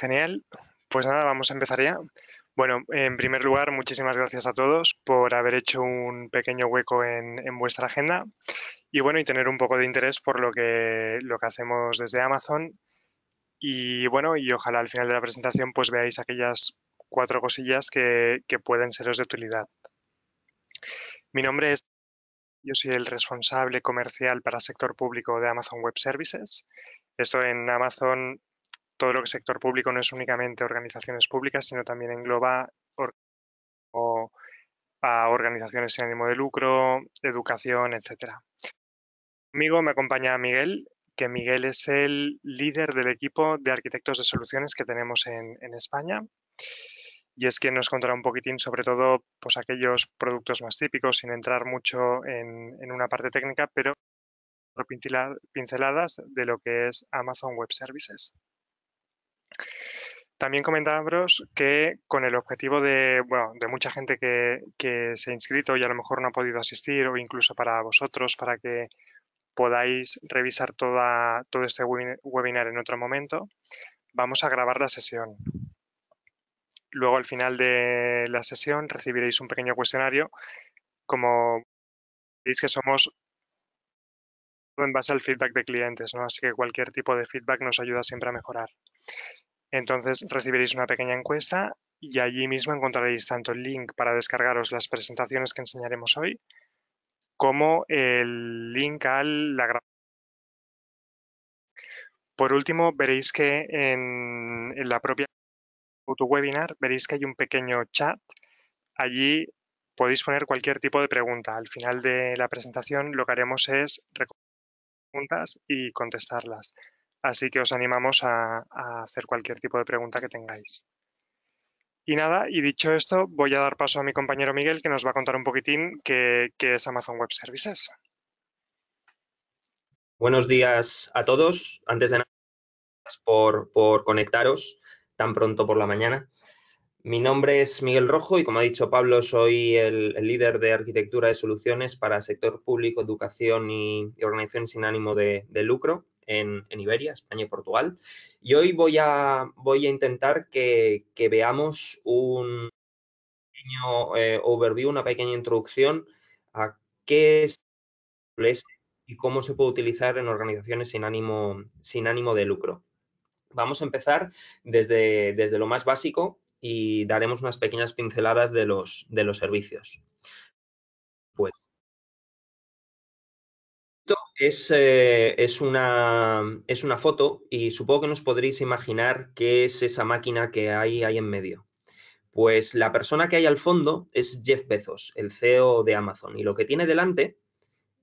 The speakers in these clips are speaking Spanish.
Genial. Pues nada, vamos a empezar ya. Bueno, en primer lugar, muchísimas gracias a todos por haber hecho un pequeño hueco en, vuestra agenda y bueno, y tener un poco de interés por lo que, lo que hacemos desde Amazon. Y bueno, y ojalá al final de la presentación pues veáis aquellas cuatro cosillas que, que pueden seros de utilidad. Mi nombre es, yo soy el responsable comercial para sector público de Amazon Web Services. Esto en Amazon todo lo que es sector público no es únicamente organizaciones públicas, sino también engloba a organizaciones sin ánimo de lucro, educación, etc. Conmigo me acompaña Miguel, que Miguel es el líder del equipo de arquitectos de soluciones que tenemos en, España. Y es que nos contará un poquitín sobre todo pues, aquellos productos más típicos, sin entrar mucho en, en una parte técnica, pero pinceladas de lo que es Amazon Web Services. También comentábamos que con el objetivo de, de mucha gente que, que, se ha inscrito y a lo mejor no ha podido asistir o incluso para vosotros, para que podáis revisar toda, todo este webinar en otro momento, vamos a grabar la sesión. Luego al final de la sesión recibiréis un pequeño cuestionario como veis que somos en base al feedback de clientes, ¿no? Así que cualquier tipo de feedback nos ayuda siempre a mejorar. Entonces recibiréis una pequeña encuesta y allí mismo encontraréis tanto el link para descargaros las presentaciones que enseñaremos hoy como el link a la grabación. Por último, veréis que en, la propia webinar veréis que hay un pequeño chat. Allí podéis poner cualquier tipo de pregunta. Al final de la presentación lo que haremos es preguntas y contestarlas. Así que os animamos a, hacer cualquier tipo de pregunta que tengáis. Y nada, y dicho esto, voy a dar paso a mi compañero Miguel, que nos va a contar un poquitín qué, es Amazon Web Services. Buenos días a todos. Antes de nada, por, por conectaros tan pronto por la mañana. Mi nombre es Miguel Rojo y como ha dicho Pablo, soy el, líder de arquitectura de soluciones para sector público, educación y, organizaciones sin ánimo de, lucro en, Iberia, España y Portugal. Y hoy voy a, voy a intentar que, veamos un pequeño eh, overview, una pequeña introducción a qué es y cómo se puede utilizar en organizaciones sin ánimo, sin ánimo de lucro. Vamos a empezar desde, desde lo más básico, y daremos unas pequeñas pinceladas de los, de los servicios. Pues eh, es, una, es, una, foto y supongo que nos podréis imaginar qué es esa máquina que hay ahí en medio. Pues la persona que hay al fondo es Jeff Bezos, el CEO de Amazon, y lo que tiene delante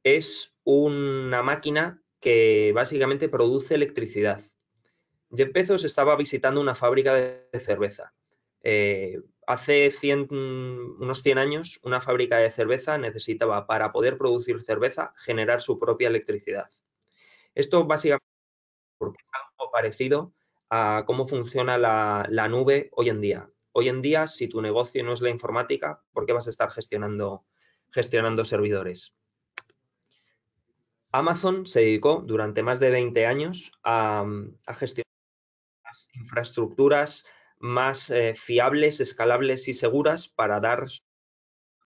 es una máquina que básicamente produce electricidad. Jeff Bezos estaba visitando una fábrica de cerveza eh, hace unos 100 años, una fábrica de cerveza necesitaba, para poder producir cerveza, generar su propia electricidad. Esto básicamente es algo parecido a cómo funciona la, nube hoy en día. Hoy en día, si tu negocio no es la informática, ¿por qué vas a estar gestionando, servidores? Amazon se dedicó durante más de 20 años a, a gestionar las infraestructuras más eh, fiables, escalables y seguras para dar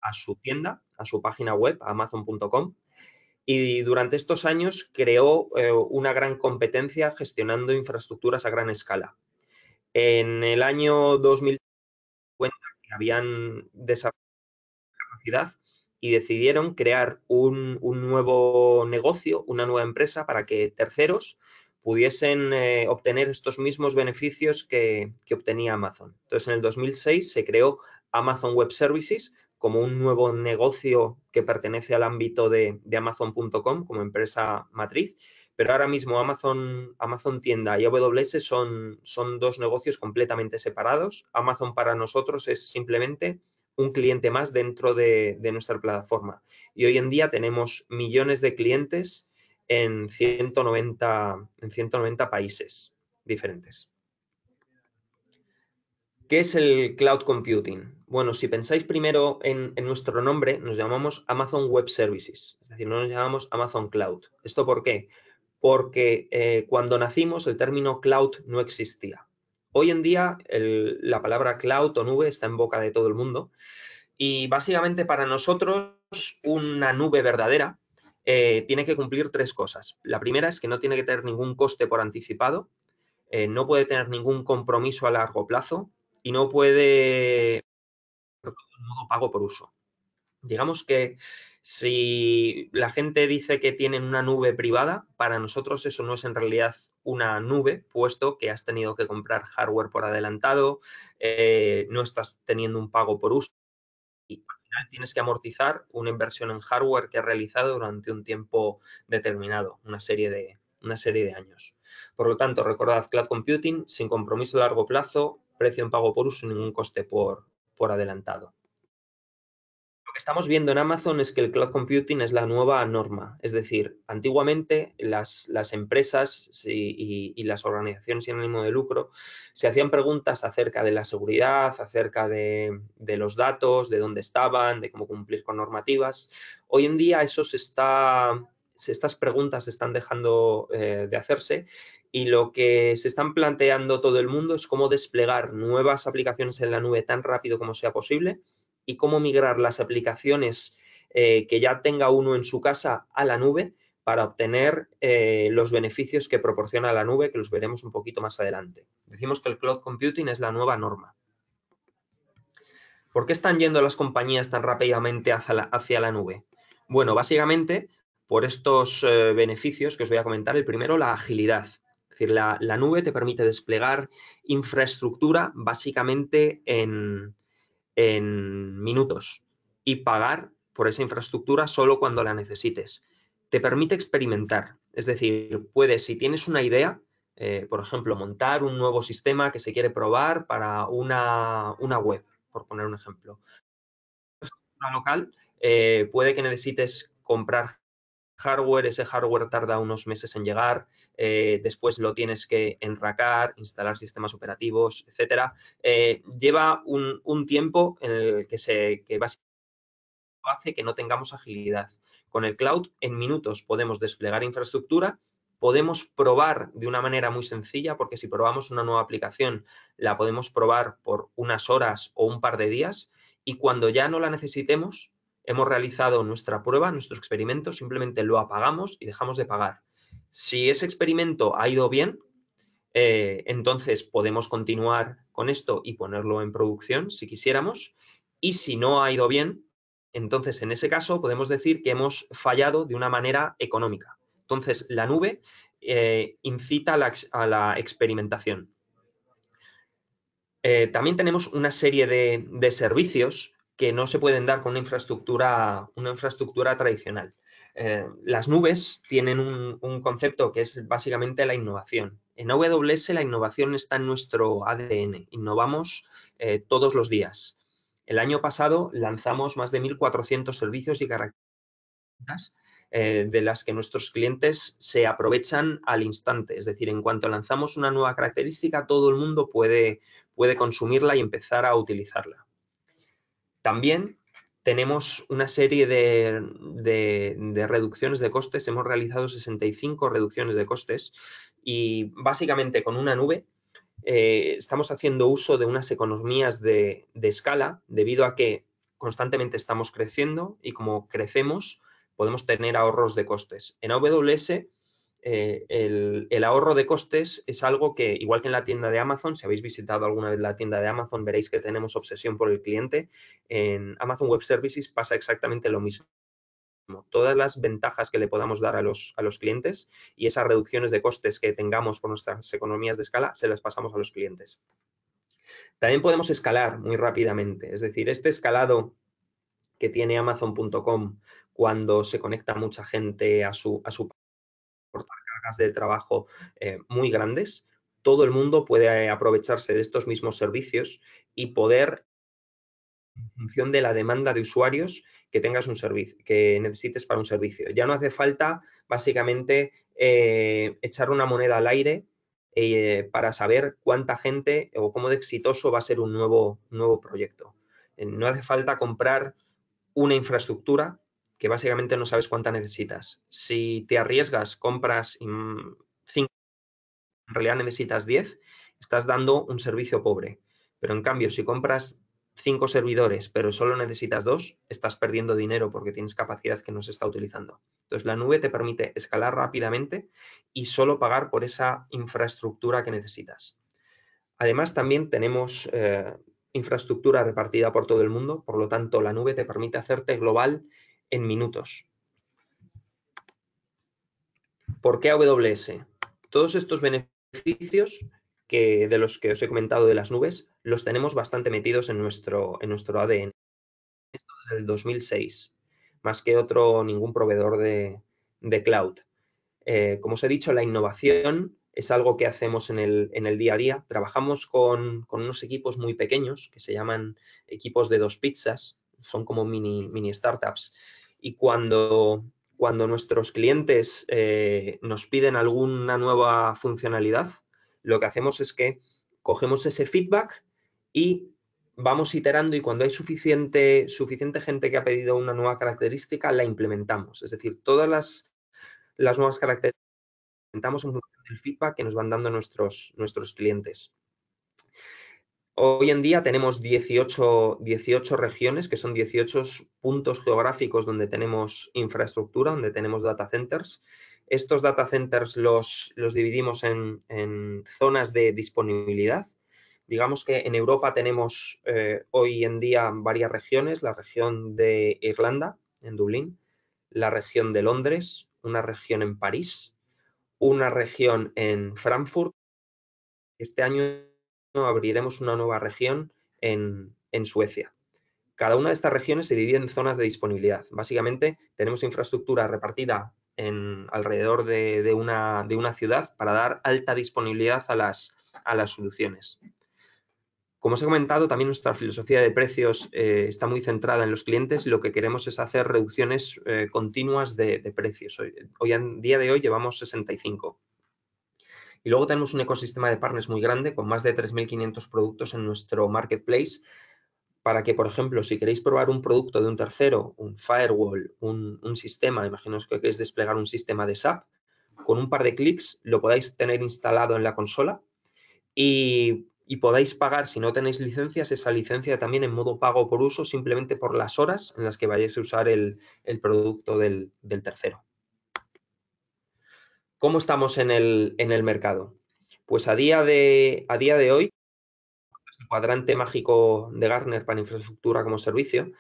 a su tienda, a su página web, amazon.com. Y durante estos años creó eh, una gran competencia gestionando infraestructuras a gran escala. En el año 2000 habían desarrollado capacidad y decidieron crear un, nuevo negocio, una nueva empresa para que terceros pudiesen eh, obtener estos mismos beneficios que, obtenía Amazon. Entonces, en el 2006 se creó Amazon Web Services como un nuevo negocio que pertenece al ámbito de, Amazon.com como empresa matriz, pero ahora mismo Amazon, Amazon Tienda y AWS son, son dos negocios completamente separados. Amazon para nosotros es simplemente un cliente más dentro de, nuestra plataforma. Y hoy en día tenemos millones de clientes en 190, en 190 países diferentes. ¿Qué es el cloud computing? Bueno, si pensáis primero en, nuestro nombre, nos llamamos Amazon Web Services, es decir, no nos llamamos Amazon Cloud. ¿Esto por qué? Porque eh, cuando nacimos el término cloud no existía. Hoy en día la palabra cloud o nube está en boca de todo el mundo y básicamente para nosotros una nube verdadera eh, tiene que cumplir tres cosas. La primera es que no tiene que tener ningún coste por anticipado, eh, no puede tener ningún compromiso a largo plazo y no puede modo pago por uso. Digamos que si la gente dice que tienen una nube privada, para nosotros eso no es en realidad una nube, puesto que has tenido que comprar hardware por adelantado, eh, no estás teniendo un pago por uso tienes que amortizar una inversión en hardware que has realizado durante un tiempo determinado, una serie de, años. Por lo tanto, recordad Cloud Computing sin compromiso a largo plazo, precio en pago por uso y ningún coste por adelantado estamos viendo en Amazon es que el cloud computing es la nueva norma. Es decir, antiguamente las, empresas y, las organizaciones sin ánimo de lucro se hacían preguntas acerca de la seguridad, acerca de, los datos, de dónde estaban, de cómo cumplir con normativas. Hoy en día eso está estas preguntas se están dejando eh, de hacerse y lo que se están planteando todo el mundo es cómo desplegar nuevas aplicaciones en la nube tan rápido como sea posible y cómo migrar las aplicaciones eh, que ya tenga uno en su casa a la nube para obtener eh, los beneficios que proporciona la nube, que los veremos un poquito más adelante. Decimos que el cloud computing es la nueva norma. ¿Por qué están yendo las compañías tan rápidamente hacia la, hacia la nube? Bueno, básicamente por estos eh, beneficios que os voy a comentar. El primero, la agilidad. Es decir, la nube te permite desplegar infraestructura básicamente en, en minutos y pagar por esa infraestructura solo cuando la necesites. Te permite experimentar, es decir, puedes, si tienes una idea, eh, por ejemplo, montar un nuevo sistema que se quiere probar para una, web, por poner un ejemplo. Una local eh, puede que necesites comprar hardware, ese hardware tarda unos meses en llegar, eh, después lo tienes que enracar, instalar sistemas operativos, etcétera. Eh, lleva un, tiempo en el que se que básicamente hace que no tengamos agilidad. Con el cloud, en minutos podemos desplegar infraestructura, podemos probar de una manera muy sencilla, porque si probamos una nueva aplicación, la podemos probar por unas horas o un par de días, y cuando ya no la necesitemos, hemos realizado nuestra prueba, nuestro experimento, simplemente lo apagamos y dejamos de pagar. Si ese experimento ha ido bien, eh, entonces podemos continuar con esto y ponerlo en producción si quisiéramos. Y si no ha ido bien, entonces en ese caso podemos decir que hemos fallado de una manera económica. Entonces la nube eh, incita a la, experimentación. Eh, también tenemos una serie de servicios que no se pueden dar con una infraestructura, una infraestructura tradicional. Eh, las nubes tienen un, concepto que es básicamente la innovación. En AWS la innovación está en nuestro ADN, innovamos eh, todos los días. El año pasado lanzamos más de 1.400 servicios y características eh, de las que nuestros clientes se aprovechan al instante. Es decir, en cuanto lanzamos una nueva característica, todo el mundo puede, puede consumirla y empezar a utilizarla. También tenemos una serie de, reducciones de costes. Hemos realizado 65 reducciones de costes y básicamente con una nube eh, estamos haciendo uso de unas economías de, de, escala debido a que constantemente estamos creciendo y como crecemos podemos tener ahorros de costes. En AWS eh, el, ahorro de costes es algo que, igual que en la tienda de Amazon, si habéis visitado alguna vez la tienda de Amazon, veréis que tenemos obsesión por el cliente. En Amazon Web Services pasa exactamente lo mismo. Todas las ventajas que le podamos dar a los, a los clientes y esas reducciones de costes que tengamos con nuestras economías de escala, se las pasamos a los clientes. También podemos escalar muy rápidamente, es decir, este escalado que tiene amazon.com cuando se conecta mucha gente a su, a su portar cargas de trabajo eh, muy grandes, todo el mundo puede eh, aprovecharse de estos mismos servicios y poder, en función de la demanda de usuarios que tengas un servicio, que necesites para un servicio. Ya no hace falta, básicamente, eh, echar una moneda al aire para saber cuánta gente o cómo de exitoso va a ser un nuevo, nuevo proyecto. No hace falta comprar una infraestructura, que básicamente no sabes cuánta necesitas. Si te arriesgas, compras 5, mm, en realidad necesitas 10, estás dando un servicio pobre. Pero en cambio, si compras 5 servidores, pero solo necesitas 2, estás perdiendo dinero porque tienes capacidad que no se está utilizando. Entonces, la nube te permite escalar rápidamente y solo pagar por esa infraestructura que necesitas. Además, también tenemos... Eh, infraestructura repartida por todo el mundo, por lo tanto la nube te permite hacerte global en minutos. ¿Por qué AWS? Todos estos beneficios que de los que os he comentado de las nubes los tenemos bastante metidos en nuestro, en nuestro ADN. Esto desde el 2006, más que otro ningún proveedor de, cloud. Eh, como os he dicho, la innovación es algo que hacemos en el, día a día. Trabajamos con, con, unos equipos muy pequeños que se llaman equipos de dos pizzas, son como mini, mini startups, y cuando, nuestros clientes eh, nos piden alguna nueva funcionalidad, lo que hacemos es que cogemos ese feedback y vamos iterando y cuando hay suficiente, gente que ha pedido una nueva característica, la implementamos. Es decir, todas las, nuevas características implementamos en función del feedback que nos van dando nuestros, nuestros clientes. Hoy en día tenemos 18, 18 regiones, que son 18 puntos geográficos donde tenemos infraestructura, donde tenemos data centers. Estos data centers los, los dividimos en, zonas de disponibilidad. Digamos que en Europa tenemos eh, hoy en día varias regiones, la región de Irlanda, en Dublín, la región de Londres, una región en París, una región en Frankfurt. Este año abriremos una nueva región en, Suecia. Cada una de estas regiones se divide en zonas de disponibilidad. Básicamente tenemos infraestructura repartida alrededor de, una, ciudad para dar alta disponibilidad a las, soluciones. Como os he comentado, también nuestra filosofía de precios eh, está muy centrada en los clientes y lo que queremos es hacer reducciones eh, continuas de, precios. Hoy, hoy, en día de hoy llevamos 65. Y luego tenemos un ecosistema de partners muy grande con más de 3.500 productos en nuestro marketplace para que, por ejemplo, si queréis probar un producto de un tercero, un firewall, un, sistema, imaginaos que queréis desplegar un sistema de SAP, con un par de clics lo podáis tener instalado en la consola y, podáis pagar, si no tenéis licencias, esa licencia también en modo pago por uso, simplemente por las horas en las que vayáis a usar el, producto del tercero. ¿Cómo estamos en el, en el mercado? Pues a día de, a día de hoy, el cuadrante mágico de Gartner para infraestructura como servicio,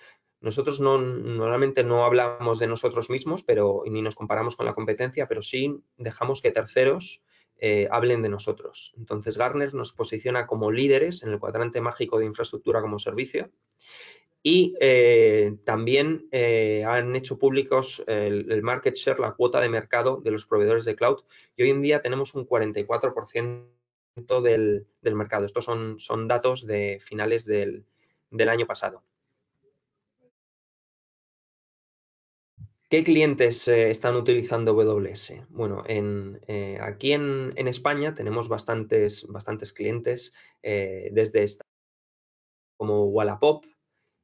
nosotros normalmente no hablamos de nosotros mismos pero, ni nos comparamos con la competencia, pero sí dejamos que terceros eh, hablen de nosotros. Entonces, Gartner nos posiciona como líderes en el cuadrante mágico de infraestructura como servicio y eh, también eh, han hecho públicos el, market share, la cuota de mercado de los proveedores de cloud y hoy en día tenemos un 44% del, del, mercado. Estos son, son datos de finales del, año pasado. ¿Qué clientes eh, están utilizando WS? Bueno, en, aquí en, en, España tenemos bastantes, bastantes clientes desde esta, como Wallapop,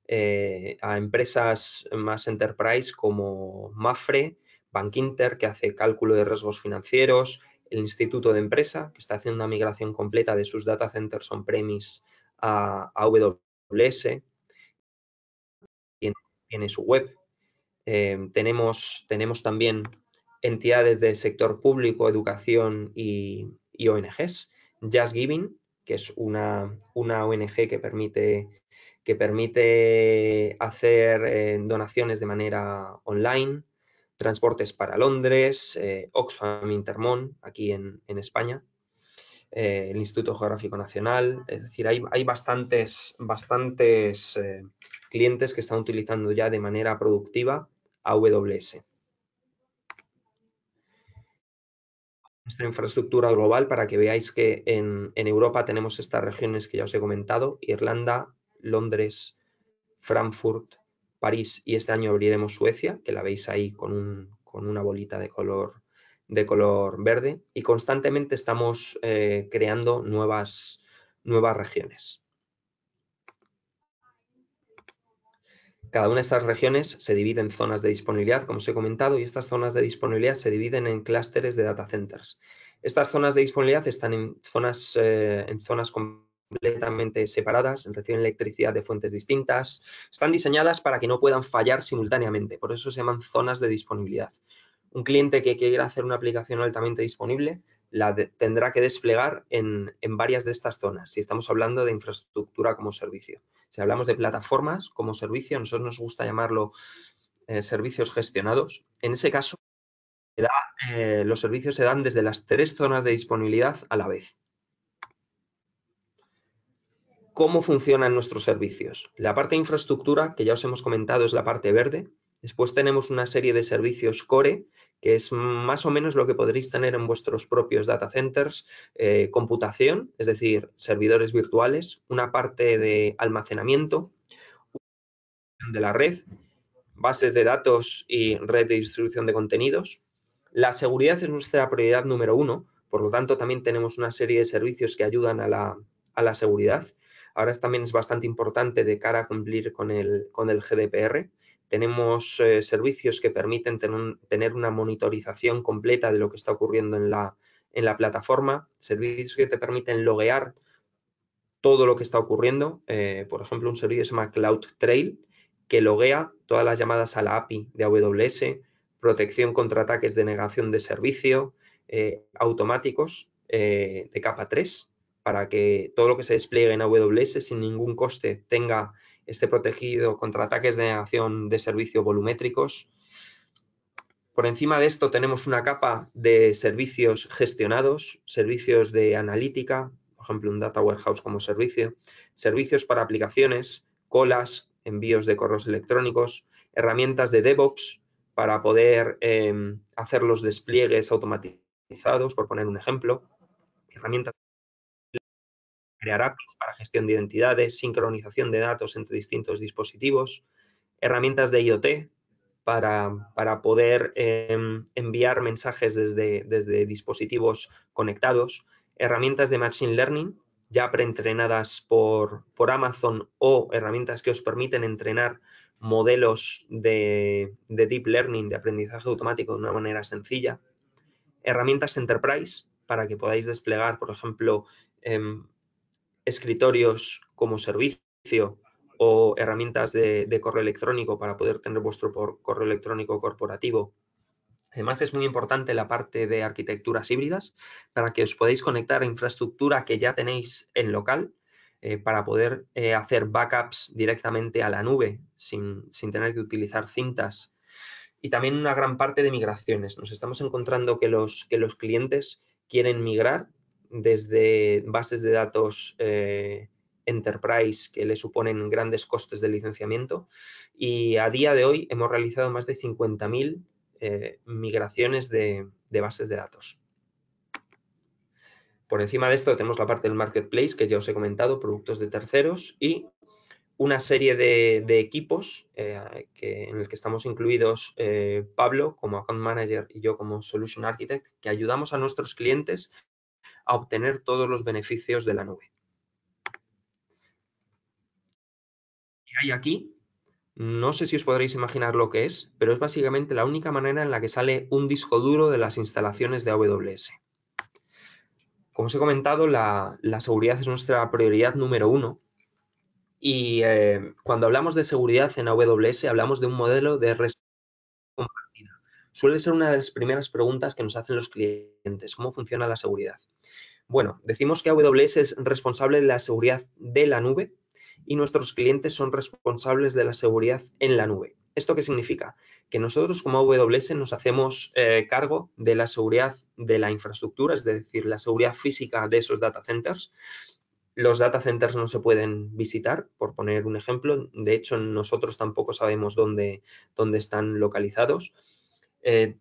eh, a empresas más enterprise como Mafre, Bank Inter, que hace cálculo de riesgos financieros, el Instituto de Empresa, que está haciendo una migración completa de sus data centers on-premise a, AWS, tiene, tiene su web. Eh, tenemos, tenemos también entidades de sector público, educación y, ONGs. Just Giving, que es una, una ONG que permite que permite hacer eh, donaciones de manera online, transportes para Londres, eh, Oxfam Intermon aquí en, España, eh, el Instituto Geográfico Nacional, es decir, hay, hay bastantes, bastantes clientes que están utilizando ya de manera productiva AWS. nuestra infraestructura global para que veáis que en, en, Europa tenemos estas regiones que ya os he comentado, Irlanda, Londres, Frankfurt, París y este año abriremos Suecia, que la veis ahí con, una bolita de color, de color verde. Y constantemente estamos eh, creando nuevas, nuevas regiones. Cada una de estas regiones se divide en zonas de disponibilidad, como os he comentado, y estas zonas de disponibilidad se dividen en clústeres de data centers. Estas zonas de disponibilidad están en zonas, eh, en zonas con completamente separadas, reciben electricidad de fuentes distintas, están diseñadas para que no puedan fallar simultáneamente, por eso se llaman zonas de disponibilidad. Un cliente que quiera hacer una aplicación altamente disponible la tendrá que desplegar en, varias de estas zonas, si estamos hablando de infraestructura como servicio. Si hablamos de plataformas como servicio, a nosotros nos gusta llamarlo eh, servicios gestionados. En ese caso, eh, los servicios se dan desde las tres zonas de disponibilidad a la vez cómo funcionan nuestros servicios. La parte de infraestructura, que ya os hemos comentado, es la parte verde. Después tenemos una serie de servicios core, que es más o menos lo que podréis tener en vuestros propios data centers, eh, computación, es decir, servidores virtuales, una parte de almacenamiento de la red, bases de datos y red de distribución de contenidos. La seguridad es nuestra prioridad número uno, por lo tanto también tenemos una serie de servicios que ayudan a la seguridad ahora también es bastante importante de cara a cumplir con el, GDPR. Tenemos eh, servicios que permiten tener una monitorización completa de lo que está ocurriendo en la, plataforma, servicios que te permiten loguear todo lo que está ocurriendo. Eh, por ejemplo, un servicio que se llama Trail que loguea todas las llamadas a la API de AWS, protección contra ataques de negación de servicio, eh, automáticos de capa 3 para que todo lo que se despliegue en AWS sin ningún coste tenga esté protegido contra ataques de negación de servicio volumétricos. Por encima de esto tenemos una capa de servicios gestionados, servicios de analítica, por ejemplo un data warehouse como servicio, servicios para aplicaciones, colas, envíos de correos electrónicos, herramientas de DevOps para poder em, hacer los despliegues automatizados, por poner un ejemplo, herramientas crear para gestión de identidades, sincronización de datos entre distintos dispositivos, herramientas de IoT para, poder em, enviar mensajes desde, dispositivos conectados, herramientas de Machine Learning ya preentrenadas por, por Amazon o herramientas que os permiten entrenar modelos de, deep learning, de aprendizaje automático de una manera sencilla, herramientas enterprise para que podáis desplegar, por ejemplo, em, escritorios como servicio o herramientas de, correo electrónico para poder tener vuestro correo electrónico corporativo. Además, es muy importante la parte de arquitecturas híbridas para que os podáis conectar a infraestructura que ya tenéis en local eh, para poder eh, hacer backups directamente a la nube sin, tener que utilizar cintas y también una gran parte de migraciones. Nos estamos encontrando que los, que los clientes quieren migrar desde bases de datos eh, enterprise que le suponen grandes costes de licenciamiento y a día de hoy hemos realizado más de 50.000 eh, migraciones de, bases de datos. Por encima de esto tenemos la parte del marketplace que ya os he comentado, productos de terceros y una serie de, equipos eh, en el que estamos incluidos Pablo como Account Manager y yo como Solution Architect, que ayudamos a nuestros clientes a obtener todos los beneficios de la nube. Y hay aquí? No sé si os podréis imaginar lo que es, pero es básicamente la única manera en la que sale un disco duro de las instalaciones de AWS. Como os he comentado, la, seguridad es nuestra prioridad número uno y eh, cuando hablamos de seguridad en AWS hablamos de un modelo de Suele ser una de las primeras preguntas que nos hacen los clientes, ¿cómo funciona la seguridad? Bueno, decimos que AWS es responsable de la seguridad de la nube y nuestros clientes son responsables de la seguridad en la nube. ¿Esto qué significa? Que nosotros como AWS nos hacemos eh, cargo de la seguridad de la infraestructura, es decir, la seguridad física de esos data centers. Los data centers no se pueden visitar, por poner un ejemplo. De hecho, nosotros tampoco sabemos dónde, dónde están localizados eh,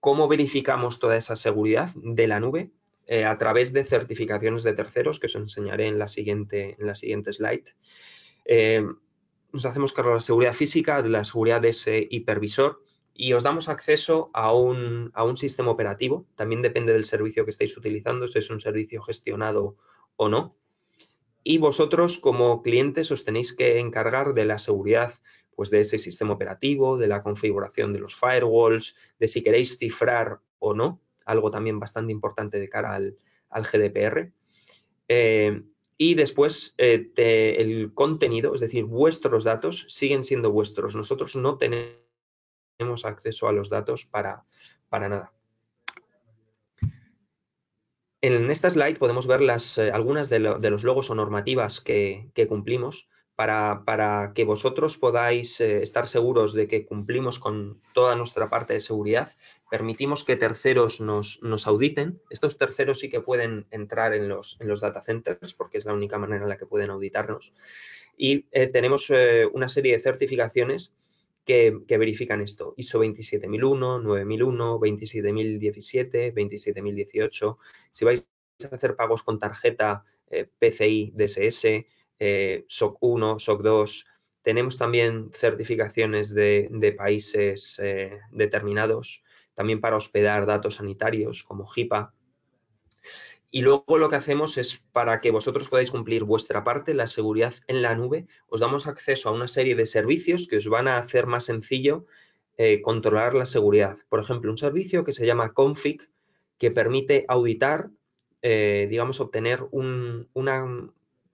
¿Cómo verificamos toda esa seguridad de la nube? Eh, a través de certificaciones de terceros, que os enseñaré en la siguiente, en la siguiente slide. Eh, nos hacemos cargo de la seguridad física, de la seguridad de ese hipervisor y os damos acceso a un, a un sistema operativo. También depende del servicio que estáis utilizando, si es un servicio gestionado o no. Y vosotros como clientes os tenéis que encargar de la seguridad pues de ese sistema operativo, de la configuración de los firewalls, de si queréis cifrar o no, algo también bastante importante de cara al, GDPR. Eh, y después eh, el contenido, es decir, vuestros datos siguen siendo vuestros. Nosotros no tenemos acceso a los datos para, nada. En esta slide podemos ver las, eh, algunas de, los logos o normativas que cumplimos para, que vosotros podáis eh, estar seguros de que cumplimos con toda nuestra parte de seguridad. Permitimos que terceros nos, auditen. Estos terceros sí que pueden entrar en los, en los data centers porque es la única manera en la que pueden auditarnos. Y eh, tenemos eh, una serie de certificaciones que, verifican esto. ISO 27001, 9001, 27017, 27018. Si vais a hacer pagos con tarjeta PCI DSS, eh, SOC 1, SOC 2. Tenemos también certificaciones de, países eh, determinados, también para hospedar datos sanitarios como HIPAA. Y luego lo que hacemos es, para que vosotros podáis cumplir vuestra parte, la seguridad en la nube, os damos acceso a una serie de servicios que os van a hacer más sencillo eh, controlar la seguridad. Por ejemplo, un servicio que se llama Config, que permite auditar, digamos, obtener una,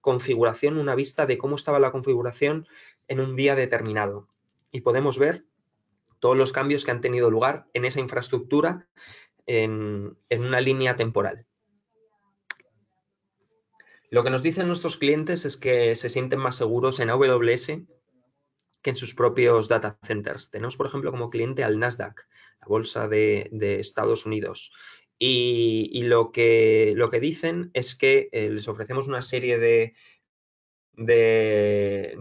configuración, una vista de cómo estaba la configuración en un día determinado. Y podemos ver todos los cambios que han tenido lugar en esa infraestructura en, una línea temporal. Lo que nos dicen nuestros clientes es que se sienten más seguros en AWS que en sus propios data centers. Tenemos, por ejemplo, como cliente al Nasdaq, la bolsa de Estados Unidos, y, lo, que, dicen es que eh, les ofrecemos una serie de,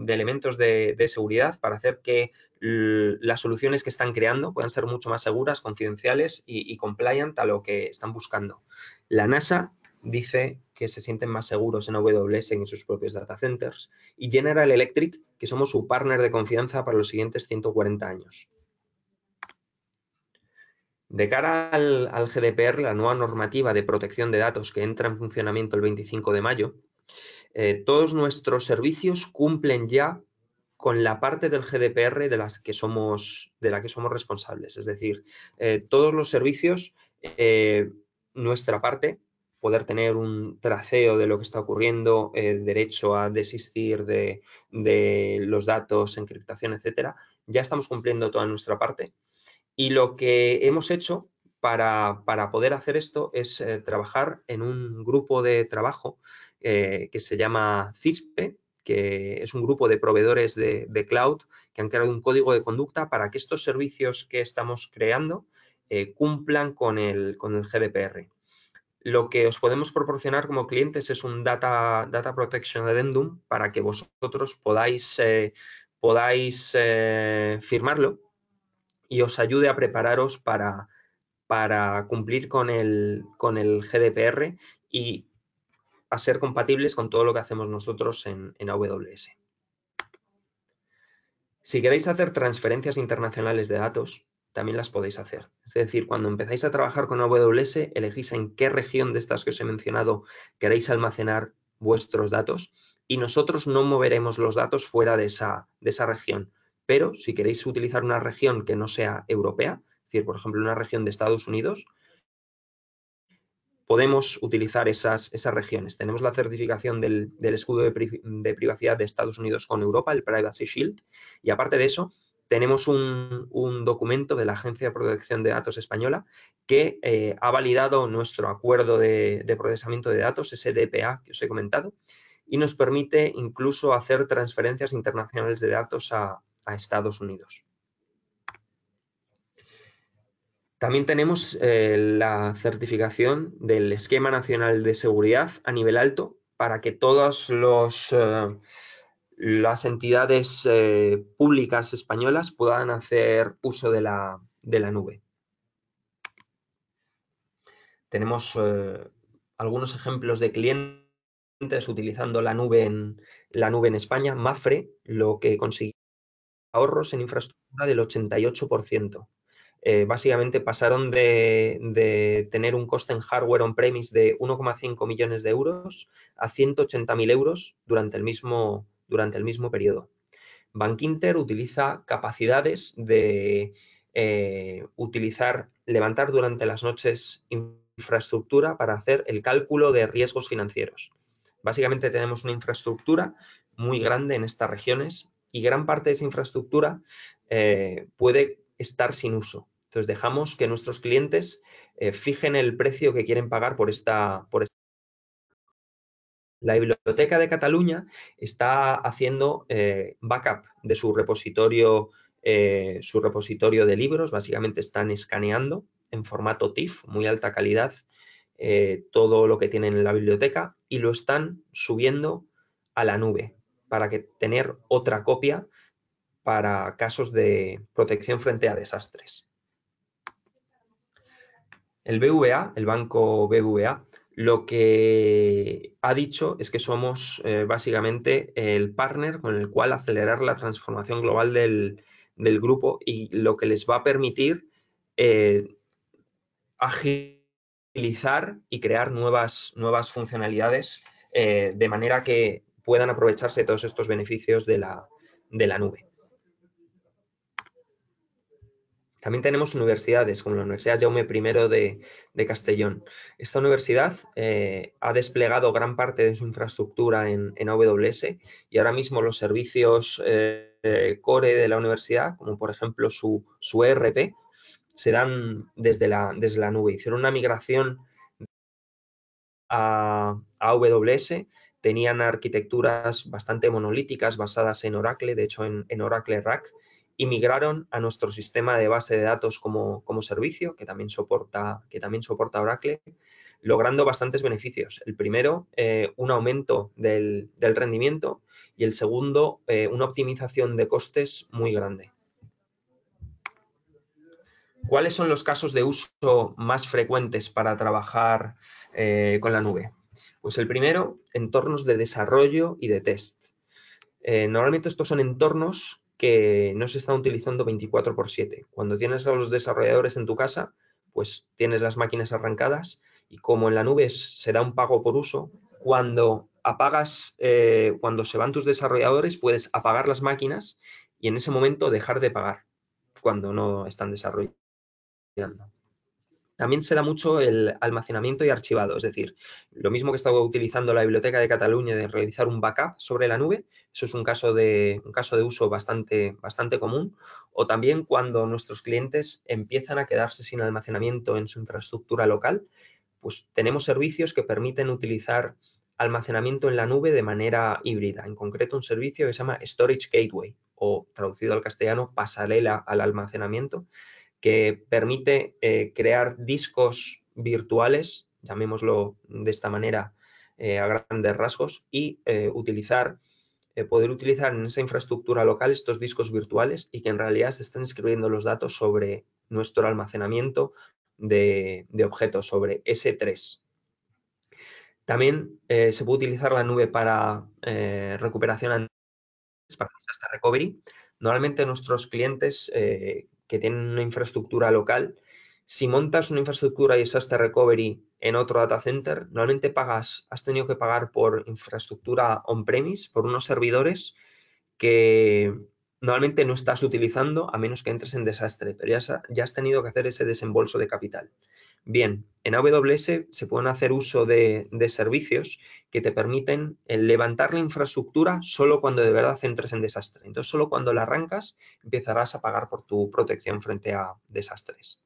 elementos de, seguridad para hacer que las soluciones que están creando puedan ser mucho más seguras, confidenciales y, compliant a lo que están buscando. La NASA dice que se sienten más seguros en AWS en sus propios data centers. Y General Electric, que somos su partner de confianza para los siguientes 140 años. De cara al, GDPR, la nueva normativa de protección de datos que entra en funcionamiento el 25 de mayo, eh, todos nuestros servicios cumplen ya con la parte del GDPR de, las que somos, de la que somos responsables. Es decir, eh, todos los servicios, eh, nuestra parte, poder tener un traceo de lo que está ocurriendo, derecho a desistir de los datos, encriptación, etcétera, ya estamos cumpliendo toda nuestra parte y lo que hemos hecho para, poder hacer esto es eh, trabajar en un grupo de trabajo eh, que se llama CISPE, que es un grupo de proveedores de, cloud que han creado un código de conducta para que estos servicios que estamos creando eh, cumplan con el, con el GDPR lo que os podemos proporcionar como clientes es un Data, data Protection Addendum para que vosotros podáis, podáis firmarlo y os ayude a prepararos para, cumplir con el, GDPR y a ser compatibles con todo lo que hacemos nosotros en, en AWS. Si queréis hacer transferencias internacionales de datos, también las podéis hacer. Es decir, cuando empezáis a trabajar con AWS, elegís en qué región de estas que os he mencionado queréis almacenar vuestros datos y nosotros no moveremos los datos fuera de esa región pero si queréis utilizar una región que no sea europea, es decir, por ejemplo, una región de Estados Unidos, podemos utilizar esas, esas regiones. Tenemos la certificación del, escudo de, privacidad de Estados Unidos con Europa, el Privacy Shield, y aparte de eso, tenemos un, documento de la Agencia de Protección de Datos Española que eh, ha validado nuestro acuerdo de, de procesamiento de datos, ese DPA que os he comentado, y nos permite incluso hacer transferencias internacionales de datos a, a Estados Unidos. También tenemos eh, la certificación del Esquema Nacional de Seguridad a nivel alto para que todas eh, las entidades eh, públicas españolas puedan hacer uso de la, de la nube. Tenemos algunos ejemplos de clientes utilizando la nube en, la nube en España. Mafre lo que consiguió ahorros en infraestructura del 88%. Eh, básicamente pasaron de, tener un coste en hardware on-premise de 1,5 millones de euros a 180.000 euros durante el, mismo, durante el mismo periodo. utiliza capacidades de eh, utilizar, levantar durante las noches infraestructura para hacer el cálculo de riesgos financieros. Básicamente tenemos una infraestructura muy grande en estas regiones y gran parte de esa infraestructura eh, puede estar sin uso. Entonces dejamos que nuestros clientes eh, fijen el precio que quieren pagar por esta, por La Biblioteca de Cataluña está haciendo eh, backup de su repositorio, su repositorio de libros. Básicamente están escaneando en formato TIFF, muy alta calidad, todo lo que tienen en la biblioteca y lo están subiendo a la nube para que tener otra copia para casos de protección frente a desastres. El BVA, el banco BVA, lo que ha dicho es que somos eh, básicamente el partner con el cual acelerar la transformación global del, grupo y lo que les va a permitir eh, agilizar y crear nuevas, nuevas funcionalidades eh, de manera que puedan aprovecharse todos estos beneficios de la, nube. También tenemos universidades, como la Universidad Jaume I de, Castellón. Esta universidad eh, ha desplegado gran parte de su infraestructura en, en AWS y ahora mismo los servicios eh, core de la universidad, como por ejemplo su, su ERP, se dan desde la, desde la nube. Hicieron una migración a, a AWS tenían arquitecturas bastante monolíticas basadas en Oracle, de hecho en, Oracle Rack, y migraron a nuestro sistema de base de datos como, servicio, que también, soporta, Oracle, logrando bastantes beneficios. El primero, eh, un aumento del, rendimiento y el segundo, eh, una optimización de costes muy grande. ¿Cuáles son los casos de uso más frecuentes para trabajar eh, con la nube? Pues el primero, entornos de desarrollo y de test. Eh, normalmente estos son entornos que no se están utilizando 24 por 7. Cuando tienes a los desarrolladores en tu casa, pues tienes las máquinas arrancadas y como en la nube se da un pago por uso, cuando apagas, eh, cuando se van tus desarrolladores, puedes apagar las máquinas y en ese momento dejar de pagar cuando no están desarrollando. También se da mucho el almacenamiento y archivado, es decir, lo mismo que estaba utilizando la Biblioteca de Cataluña de realizar un backup sobre la nube, eso es un caso de, un caso de uso bastante, bastante común, o también cuando nuestros clientes empiezan a quedarse sin almacenamiento en su infraestructura local, pues tenemos servicios que permiten utilizar almacenamiento en la nube de manera híbrida, en concreto un servicio que se llama Storage Gateway o traducido al castellano pasarela al almacenamiento, que permite eh, crear discos virtuales, llamémoslo de esta manera eh, a grandes rasgos, y eh, utilizar, poder utilizar en esa infraestructura local estos discos virtuales y que en realidad se están escribiendo los datos sobre nuestro almacenamiento de, objetos, sobre S3, también se puede utilizar la nube para recuperación para hasta recovery. Normalmente nuestros clientes que tienen una infraestructura local, si montas una infraestructura y disaster recovery en otro data center, normalmente pagas, has tenido que pagar por infraestructura on-premise, por unos servidores que normalmente no estás utilizando a menos que entres en desastre, pero ya ya has tenido que hacer ese desembolso de capital. Bien, en AWS se pueden hacer uso de, servicios que te permiten eh, levantar la infraestructura solo cuando de verdad entres en desastre. Entonces, solo cuando la arrancas empezarás a pagar por tu protección frente a desastres.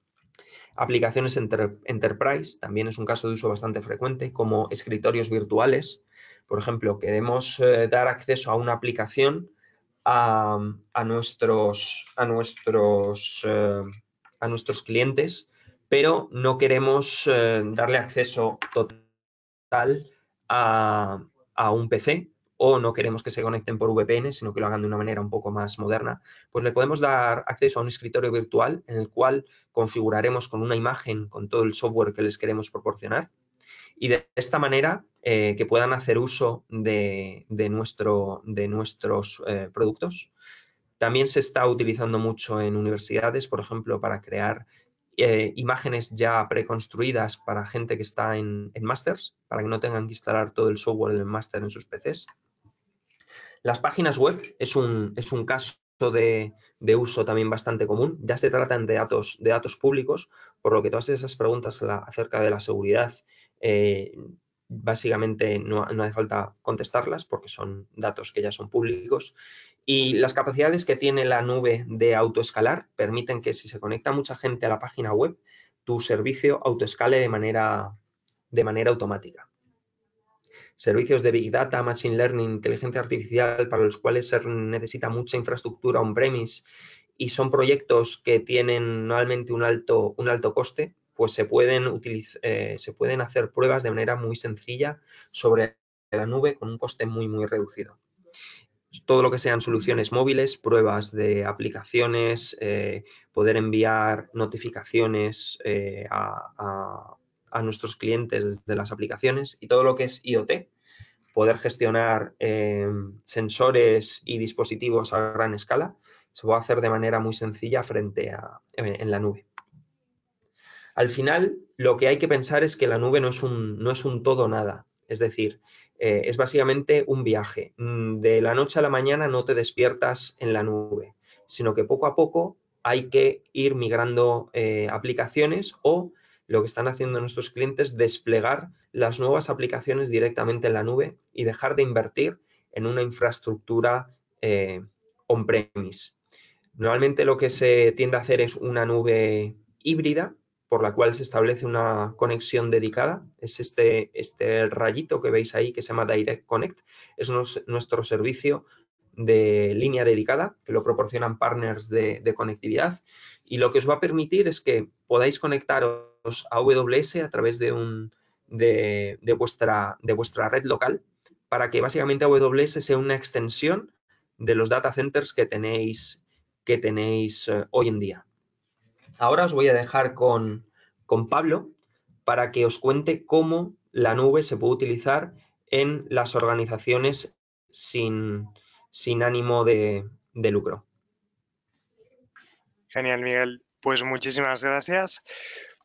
Aplicaciones enterprise también es un caso de uso bastante frecuente, como escritorios virtuales. Por ejemplo, queremos eh, dar acceso a una aplicación a eh, nuestros clientes pero no queremos eh, darle acceso total a, un PC o no queremos que se conecten por VPN, sino que lo hagan de una manera un poco más moderna, pues le podemos dar acceso a un escritorio virtual en el cual configuraremos con una imagen, con todo el software que les queremos proporcionar y de esta manera eh, que puedan hacer uso de, nuestro, de nuestros eh, productos. También se está utilizando mucho en universidades, por ejemplo, para crear eh, imágenes ya preconstruidas para gente que está en, en masters, para que no tengan que instalar todo el software del Master en sus PCs. Las páginas web es un, es un caso de, uso también bastante común. Ya se tratan de datos, de datos públicos, por lo que todas esas preguntas acerca de la seguridad eh, básicamente no, hace falta contestarlas porque son datos que ya son públicos. Y las capacidades que tiene la nube de autoescalar permiten que si se conecta mucha gente a la página web, tu servicio autoescale de manera, de manera automática. Servicios de Big Data, Machine Learning, inteligencia artificial, para los cuales se necesita mucha infraestructura on-premise y son proyectos que tienen normalmente un alto, un alto coste, pues se pueden, eh, se pueden hacer pruebas de manera muy sencilla sobre la nube con un coste muy, muy reducido. Todo lo que sean soluciones móviles, pruebas de aplicaciones, eh, poder enviar notificaciones eh, a, nuestros clientes desde las aplicaciones y todo lo que es IoT, poder gestionar sensores y dispositivos a gran escala, se va a hacer de manera muy sencilla frente a, en la nube. Al final, lo que hay que pensar es que la nube no es un, no es un todo nada. Es decir, eh, es básicamente un viaje. Mm, de la noche a la mañana no te despiertas en la nube, sino que poco a poco hay que ir migrando eh, aplicaciones o lo que están haciendo nuestros clientes, desplegar las nuevas aplicaciones directamente en la nube y dejar de invertir en una infraestructura eh, on-premise. Normalmente lo que se tiende a hacer es una nube híbrida, por la cual se establece una conexión dedicada. Es este, este rayito que veis ahí que se llama Direct Connect. Es nuestro servicio de línea dedicada que lo proporcionan partners de, conectividad y lo que os va a permitir es que podáis conectaros a AWS a través de, un, vuestra, de vuestra red local para que básicamente AWS sea una extensión de los data centers que tenéis, que tenéis eh, hoy en día. Ahora os voy a dejar con, Pablo para que os cuente cómo la nube se puede utilizar en las organizaciones sin, ánimo de, lucro. Genial, Miguel. Pues muchísimas gracias.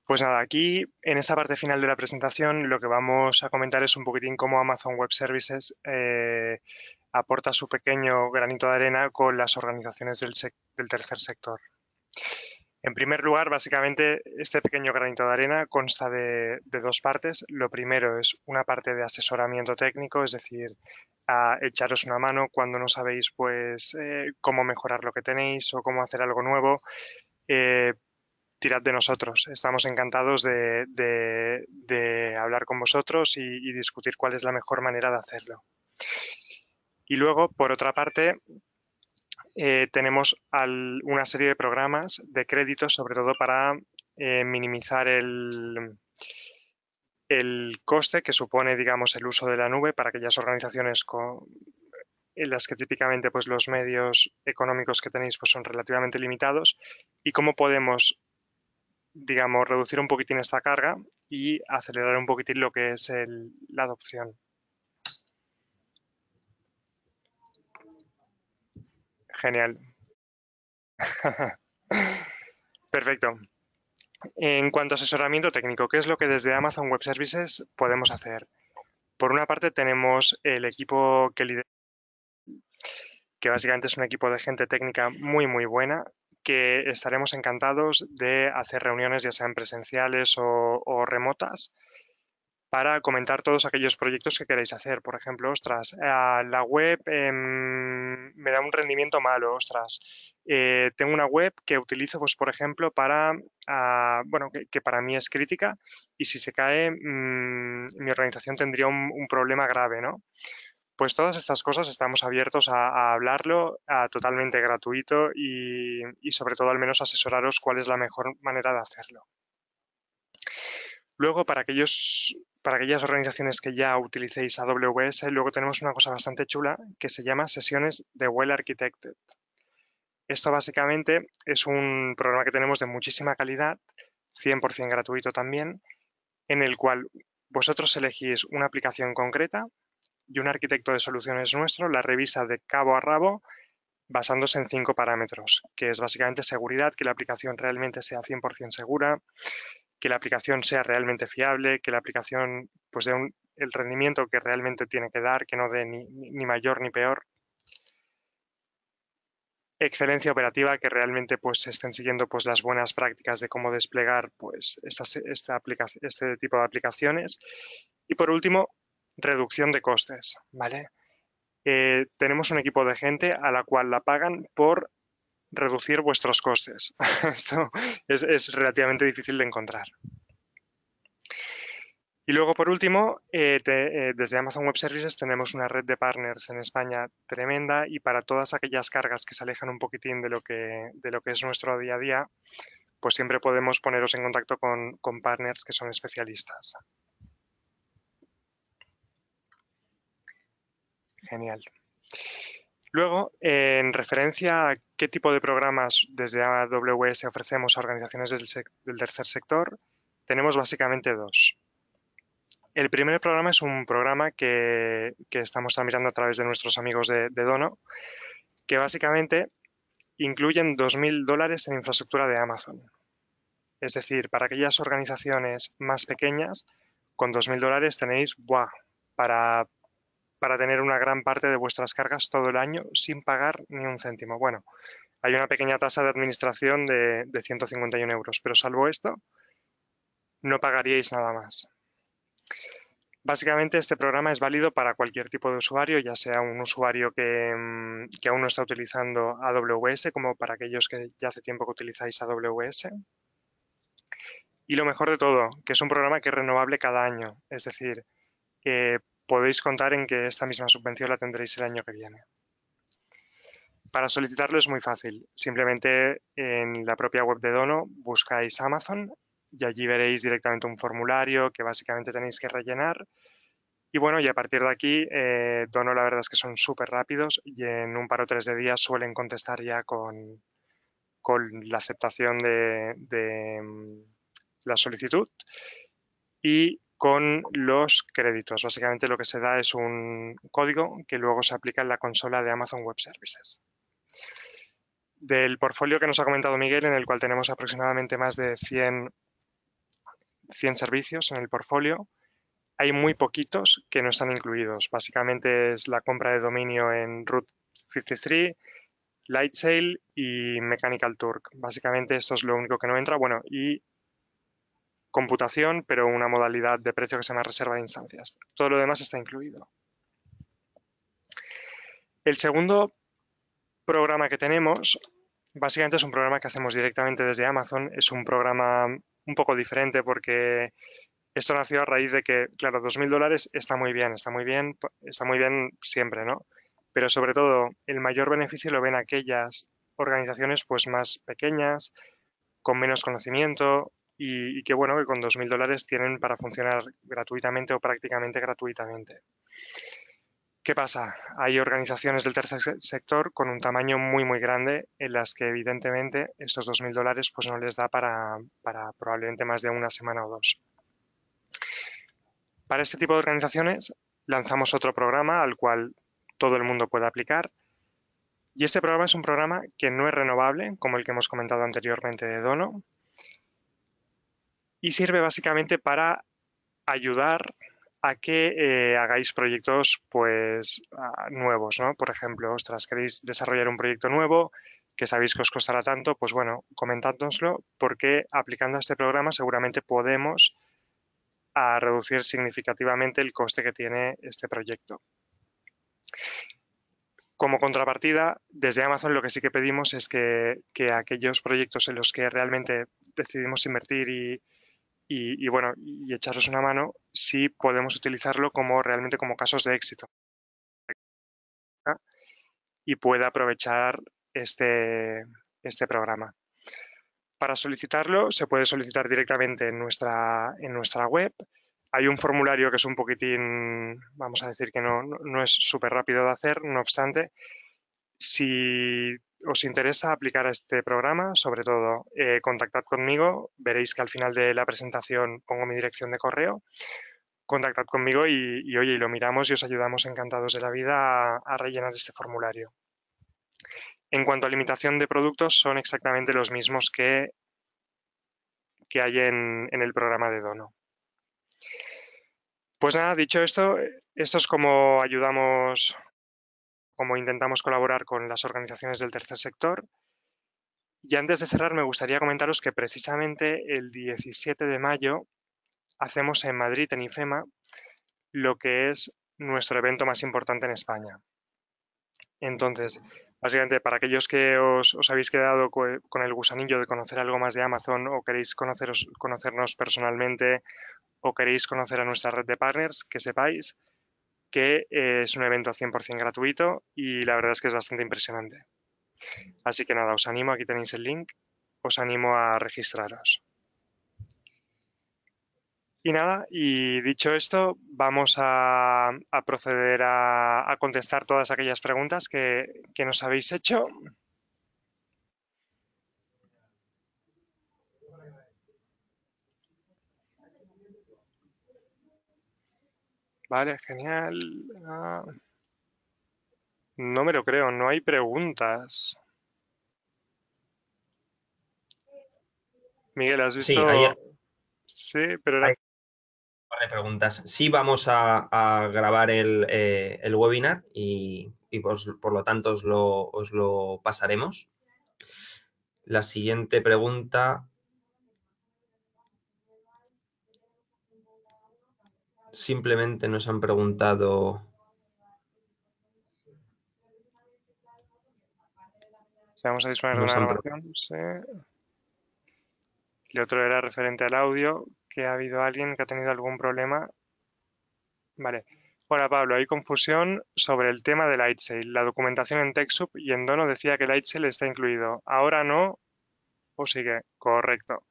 Pues nada, aquí en esta parte final de la presentación lo que vamos a comentar es un poquitín cómo Amazon Web Services eh, aporta su pequeño granito de arena con las organizaciones del tercer sector. En primer lugar, básicamente, este pequeño granito de arena consta de, dos partes. Lo primero es una parte de asesoramiento técnico, es decir, a echaros una mano cuando no sabéis pues, eh, cómo mejorar lo que tenéis o cómo hacer algo nuevo. Eh, tirad de nosotros. Estamos encantados de, hablar con vosotros y discutir cuál es la mejor manera de hacerlo. Y luego, por otra parte, eh, tenemos una serie de programas de créditos, sobre todo para eh, minimizar el, el coste que supone, digamos, el uso de la nube para aquellas organizaciones en las que típicamente pues, los medios económicos que tenéis pues, son relativamente limitados y cómo podemos, digamos, reducir un poquitín esta carga y acelerar un poquitín lo que es la adopción. Genial. Perfecto. En cuanto a asesoramiento técnico, ¿qué es lo que desde Amazon Web Services podemos hacer? Por una parte tenemos el equipo que lidera, que básicamente es un equipo de gente técnica muy, muy buena, que estaremos encantados de hacer reuniones ya sean presenciales o remotas para comentar todos aquellos proyectos que queréis hacer. Por ejemplo, ostras, eh, la web em, me da un rendimiento malo, ostras. Eh, tengo una web que utilizo, pues, por ejemplo, para, ah, bueno, que, para mí es crítica y si se cae, mm, mi organización tendría un, problema grave, ¿no? Pues todas estas cosas estamos abiertos a, hablarlo a, totalmente gratuito y, y sobre todo al menos asesoraros cuál es la mejor manera de hacerlo. Luego, para aquellos para aquellas organizaciones que ya utilicéis AWS, luego tenemos una cosa bastante chula que se llama sesiones de Well Architected. Esto básicamente es un programa que tenemos de muchísima calidad, 100% gratuito también, en el cual vosotros elegís una aplicación concreta y un arquitecto de soluciones nuestro la revisa de cabo a rabo basándose en cinco parámetros, que es básicamente seguridad, que la aplicación realmente sea 100% segura, que la aplicación sea realmente fiable, que la aplicación pues dé el rendimiento que realmente tiene que dar, que no dé ni, mayor ni peor. Excelencia operativa, que realmente pues se estén siguiendo pues las buenas prácticas de cómo desplegar pues esta este tipo de aplicaciones. Y por último, reducción de costes, ¿vale? Eh, tenemos un equipo de gente a la cual la pagan por reducir vuestros costes. Esto es, relativamente difícil de encontrar. Y luego, por último, eh, eh, desde Amazon Web Services tenemos una red de partners en España tremenda y para todas aquellas cargas que se alejan un poquitín de lo que, de lo que es nuestro día a día, pues siempre podemos poneros en contacto con partners que son especialistas. Genial. Luego, en referencia a qué tipo de programas desde AWS ofrecemos a organizaciones del, tercer sector, tenemos básicamente dos. El primer programa es un programa que, estamos mirando a través de nuestros amigos de, Dono, que básicamente incluyen 2.000 dólares en infraestructura de Amazon. Es decir, para aquellas organizaciones más pequeñas, con 2.000 dólares tenéis, ¡buah! Para para tener una gran parte de vuestras cargas todo el año sin pagar ni un céntimo. Bueno, hay una pequeña tasa de administración de, 151 euros, pero salvo esto, no pagaríais nada más. Básicamente este programa es válido para cualquier tipo de usuario, ya sea un usuario que, mm, aún no está utilizando AWS como para aquellos que ya hace tiempo que utilizáis AWS. Y lo mejor de todo, que es un programa que es renovable cada año, es decir, que podéis contar en que esta misma subvención la tendréis el año que viene. Para solicitarlo es muy fácil. Simplemente en la propia web de Dono buscáis Amazon y allí veréis directamente un formulario que básicamente tenéis que rellenar. Y bueno, y a partir de aquí, eh, Dono la verdad es que son súper rápidos y en un par o tres de días suelen contestar ya con, la aceptación de, de mm, la solicitud. Y con los créditos. Básicamente lo que se da es un código que luego se aplica en la consola de Amazon Web Services. Del portfolio que nos ha comentado Miguel, en el cual tenemos aproximadamente más de 100, 100 servicios en el portfolio, hay muy poquitos que no están incluidos. Básicamente es la compra de dominio en Route 53, Lightsail y Mechanical Turk. Básicamente esto es lo único que no entra. Bueno, y computación, pero una modalidad de precio que se llama reserva de instancias. Todo lo demás está incluido. El segundo programa que tenemos, básicamente es un programa que hacemos directamente desde Amazon. Es un programa un poco diferente porque esto nació a raíz de que, claro, 2.000 dólares está muy bien, está muy bien, está muy bien siempre, ¿no? Pero sobre todo, el mayor beneficio lo ven aquellas organizaciones pues más pequeñas, con menos conocimiento y, qué bueno, que con 2.000 dólares tienen para funcionar gratuitamente o prácticamente gratuitamente. ¿Qué pasa? Hay organizaciones del tercer sector con un tamaño muy, muy grande en las que evidentemente estos 2.000 dólares pues no les da para, probablemente más de una semana o dos. Para este tipo de organizaciones lanzamos otro programa al cual todo el mundo puede aplicar. Y este programa es un programa que no es renovable, como el que hemos comentado anteriormente de Dono, y sirve básicamente para ayudar a que eh, hagáis proyectos pues nuevos, Por ejemplo, queréis desarrollar un proyecto nuevo que sabéis que os costará tanto, pues bueno, comentádnoslo porque aplicando este programa seguramente podemos reducir significativamente el coste que tiene este proyecto. Como contrapartida, desde Amazon lo que sí que pedimos es que aquellos proyectos en los que realmente decidimos invertir y, y, bueno, y echaros una mano si podemos utilizarlo como realmente como casos de éxito y pueda aprovechar este, este programa. Para solicitarlo se puede solicitar directamente en nuestra, en nuestra web. Hay un formulario que es un poquitín, vamos a decir que no, no es súper rápido de hacer, no obstante, si os interesa aplicar a este programa, sobre todo, eh, contactad conmigo. Veréis que al final de la presentación pongo mi dirección de correo. Contactad conmigo y, oye, lo miramos y os ayudamos encantados de la vida a, rellenar este formulario. En cuanto a limitación de productos, son exactamente los mismos que, que hay en, en, el programa de dono. Pues nada, dicho esto, esto es como ayudamos como intentamos colaborar con las organizaciones del tercer sector. Y antes de cerrar, me gustaría comentaros que precisamente el 17 de mayo hacemos en Madrid, en IFEMA, lo que es nuestro evento más importante en España. Entonces, básicamente, para aquellos que os, habéis quedado con el gusanillo de conocer algo más de Amazon o queréis conocernos personalmente o queréis conocer a nuestra red de partners, que sepáis que eh, es un evento 100% gratuito y la verdad es que es bastante impresionante. Así que nada, os animo, aquí tenéis el link, os animo a registraros. Y nada, y dicho esto, vamos a, proceder a, contestar todas aquellas preguntas que, que nos habéis hecho. Vale, genial. Ah, no me lo creo, no hay preguntas. Miguel, ¿has visto? Sí, pero era... Hay preguntas. Sí, vamos a, grabar eh, el, webinar y, por lo tanto os lo pasaremos. La siguiente pregunta simplemente nos han preguntado vamos a disponer de una El otro era referente al audio, que ha habido alguien que ha tenido algún problema. Vale. Hola Pablo, hay confusión sobre el tema de Lightsail. La documentación en TechSoup y en Dono decía que el Lightsail está incluido. Ahora no, o sigue. Correcto.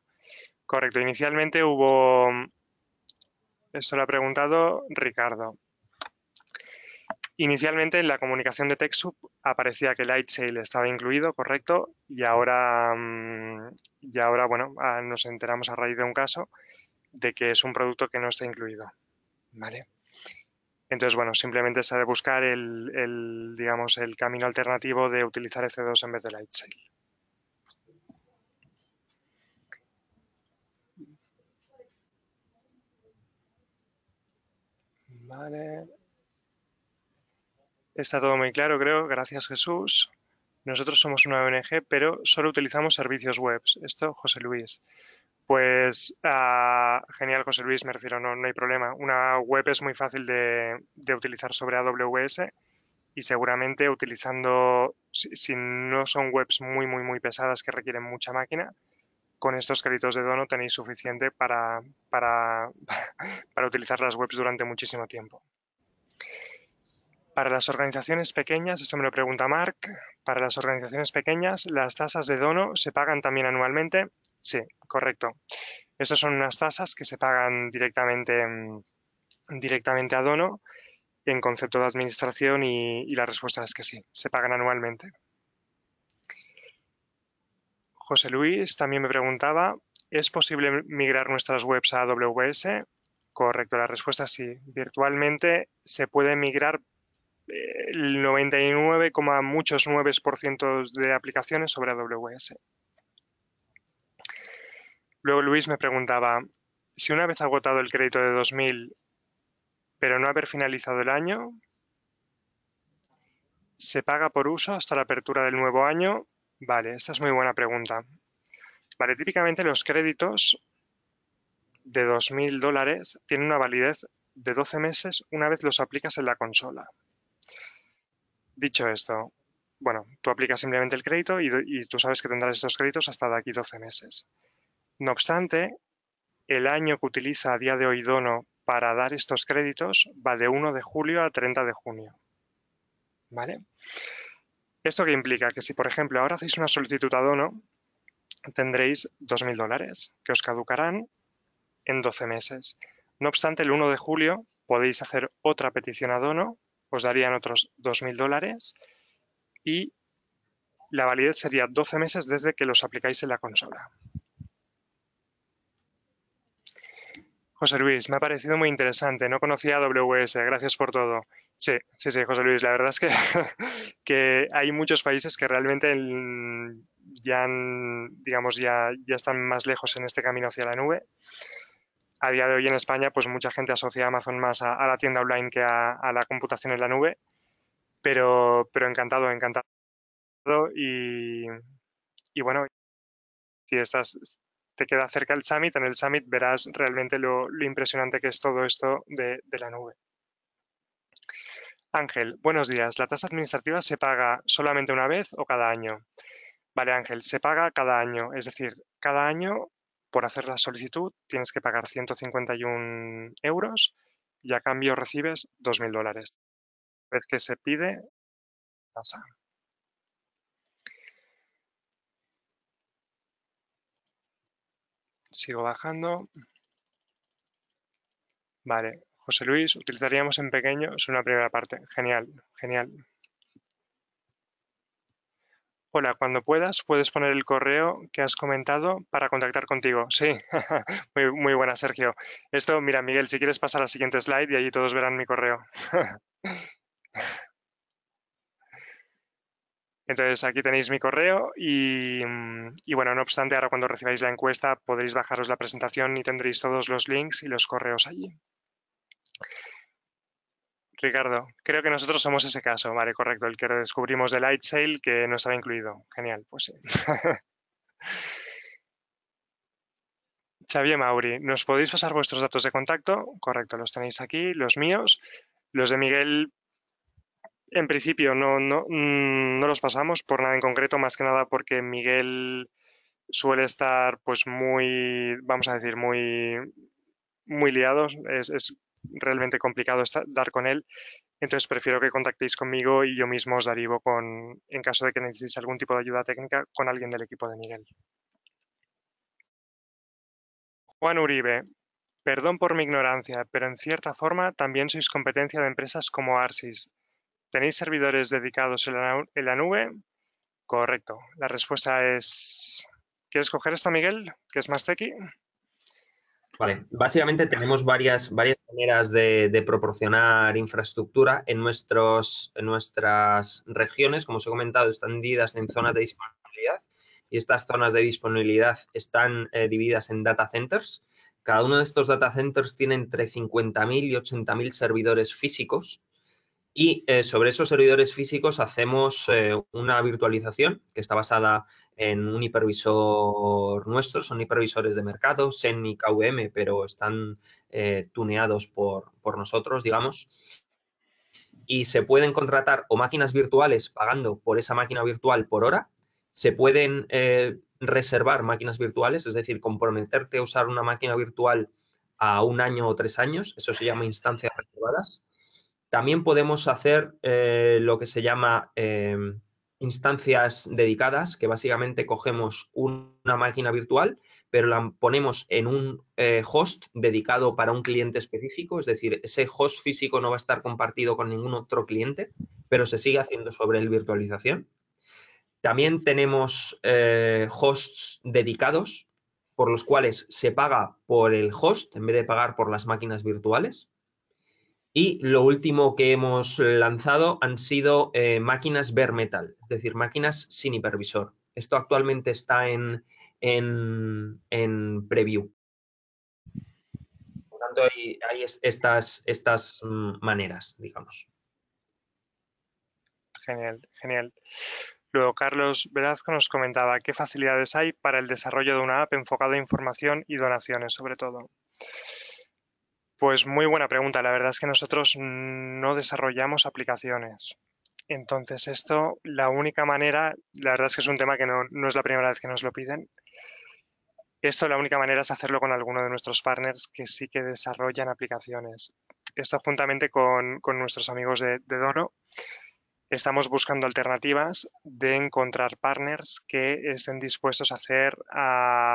Correcto. Inicialmente hubo eso lo ha preguntado Ricardo. Inicialmente en la comunicación de TechSoup aparecía que Lightsail estaba incluido, correcto, y ahora, mm, ahora bueno, ah, nos enteramos a raíz de un caso de que es un producto que no está incluido. ¿Vale? Entonces, bueno, simplemente se ha de buscar el, digamos, el camino alternativo de utilizar EC2 en vez de Lightsail. Vale. Está todo muy claro, creo. Gracias, Jesús. Nosotros somos una ONG, pero solo utilizamos servicios web. Esto, José Luis. Pues ah, genial, José Luis, me refiero, no, hay problema. Una web es muy fácil de, utilizar sobre AWS y seguramente utilizando, si, no son webs muy, muy, muy pesadas que requieren mucha máquina, con estos créditos de dono tenéis suficiente para, utilizar las webs durante muchísimo tiempo. Para las organizaciones pequeñas, esto me lo pregunta Mark, para las organizaciones pequeñas, ¿las tasas de dono se pagan también anualmente? Sí, correcto. Estas son unas tasas que se pagan directamente, mm, directamente a dono en concepto de administración y la respuesta es que sí, se pagan anualmente. José Luis también me preguntaba, ¿es posible migrar nuestras webs a AWS? Correcto, la respuesta es sí. Virtualmente se puede migrar eh, el 99, muchos 9% de aplicaciones sobre AWS. Luego Luis me preguntaba, si una vez agotado el crédito de 2000, pero no haber finalizado el año, se paga por uso hasta la apertura del nuevo año Vale, esta es muy buena pregunta. Vale, típicamente los créditos de 2.000 dólares tienen una validez de 12 meses una vez los aplicas en la consola. Dicho esto, bueno, tú aplicas simplemente el crédito y, tú sabes que tendrás estos créditos hasta de aquí 12 meses. No obstante, el año que utiliza a día de hoy Dono para dar estos créditos va de 1 de julio a 30 de junio. ¿Vale? ¿Esto que implica? Que si, por ejemplo, ahora hacéis una solicitud a dono, tendréis 2.000 dólares que os caducarán en 12 meses. No obstante, el 1 de julio podéis hacer otra petición a dono, os darían otros 2.000 dólares y la validez sería 12 meses desde que los aplicáis en la consola. José Luis, me ha parecido muy interesante. No conocía AWS. Gracias por todo. Sí, sí, sí, José Luis. La verdad es que, que hay muchos países que realmente ya, digamos, ya, ya están más lejos en este camino hacia la nube. A día de hoy en España, pues mucha gente asocia a Amazon más a, la tienda online que a, la computación en la nube. Pero, pero encantado, encantado. Y, y bueno, si estás, te queda cerca el Summit, en el Summit verás realmente lo, impresionante que es todo esto de, de la nube. Ángel, buenos días. ¿La tasa administrativa se paga solamente una vez o cada año? Vale, Ángel, se paga cada año. Es decir, cada año, por hacer la solicitud, tienes que pagar 151 euros y a cambio recibes 2.000 dólares. Una vez que se pide, tasa. Sigo bajando. Vale, José Luis, utilizaríamos en pequeño, es una primera parte. Genial, genial. Hola, cuando puedas, puedes poner el correo que has comentado para contactar contigo. Sí, muy, muy buena, Sergio. Esto, mira, Miguel, si quieres pasar a la siguiente slide y allí todos verán mi correo. Entonces aquí tenéis mi correo mm, y, bueno, no obstante, ahora cuando recibáis la encuesta podréis bajaros la presentación y tendréis todos los links y los correos allí. Ricardo, creo que nosotros somos ese caso, vale, correcto, el que descubrimos de LightSail que no estaba incluido. Genial, pues sí. Xavier Mauri, ¿nos podéis pasar vuestros datos de contacto? Correcto, los tenéis aquí, los míos. Los de Miguel en principio no, mm, no, los pasamos por nada en concreto, más que nada porque Miguel suele estar pues muy, vamos a decir, muy, muy liado. Es, realmente complicado estar, dar con él. Entonces prefiero que contactéis conmigo y yo mismo os derivo con, en caso de que necesitéis algún tipo de ayuda técnica, con alguien del equipo de Miguel. Juan Uribe, perdón por mi ignorancia, pero en cierta forma también sois competencia de empresas como Arsis. ¿Tenéis servidores dedicados en la, nube? Correcto. La respuesta es... ¿Quieres coger esta, Miguel, que es más tequi? Vale, básicamente tenemos varias, maneras de, proporcionar infraestructura en, nuestras regiones, como os he comentado, están divididas en zonas de disponibilidad y estas zonas de disponibilidad están eh, divididas en data centers. Cada uno de estos data centers tiene entre 50.000 y 80.000 servidores físicos y eh, sobre esos servidores físicos hacemos eh, una virtualización que está basada en un hipervisor nuestro, son hipervisores de mercado, SEN y KVM, pero están eh, tuneados por, por, nosotros, digamos. Y se pueden contratar o máquinas virtuales pagando por esa máquina virtual por hora, se pueden reservar máquinas virtuales, es decir, comprometerte a usar una máquina virtual a un año o tres años, eso se llama instancias reservadas también podemos hacer eh, lo que se llama eh, instancias dedicadas, que básicamente cogemos una máquina virtual, pero la ponemos en un eh, host dedicado para un cliente específico, es decir, ese host físico no va a estar compartido con ningún otro cliente, pero se sigue haciendo sobre el virtualización. También tenemos hosts dedicados, por los cuales se paga por el host en vez de pagar por las máquinas virtuales. Y lo último que hemos lanzado han sido eh, máquinas bare metal, es decir, máquinas sin hipervisor. Esto actualmente está en, en, preview. Por tanto, hay, estas, estas mm, maneras, digamos. Genial, genial. Luego, Carlos Verazco nos comentaba qué facilidades hay para el desarrollo de una app enfocada a información y donaciones, sobre todo. Pues muy buena pregunta. La verdad es que nosotros no desarrollamos aplicaciones. Entonces, esto, la única manera, la verdad es que es un tema que no, es la primera vez que nos lo piden. Esto, la única manera es hacerlo con alguno de nuestros partners que sí que desarrollan aplicaciones. Esto juntamente con, nuestros amigos de, Doro estamos buscando alternativas de encontrar partners que estén dispuestos a hacer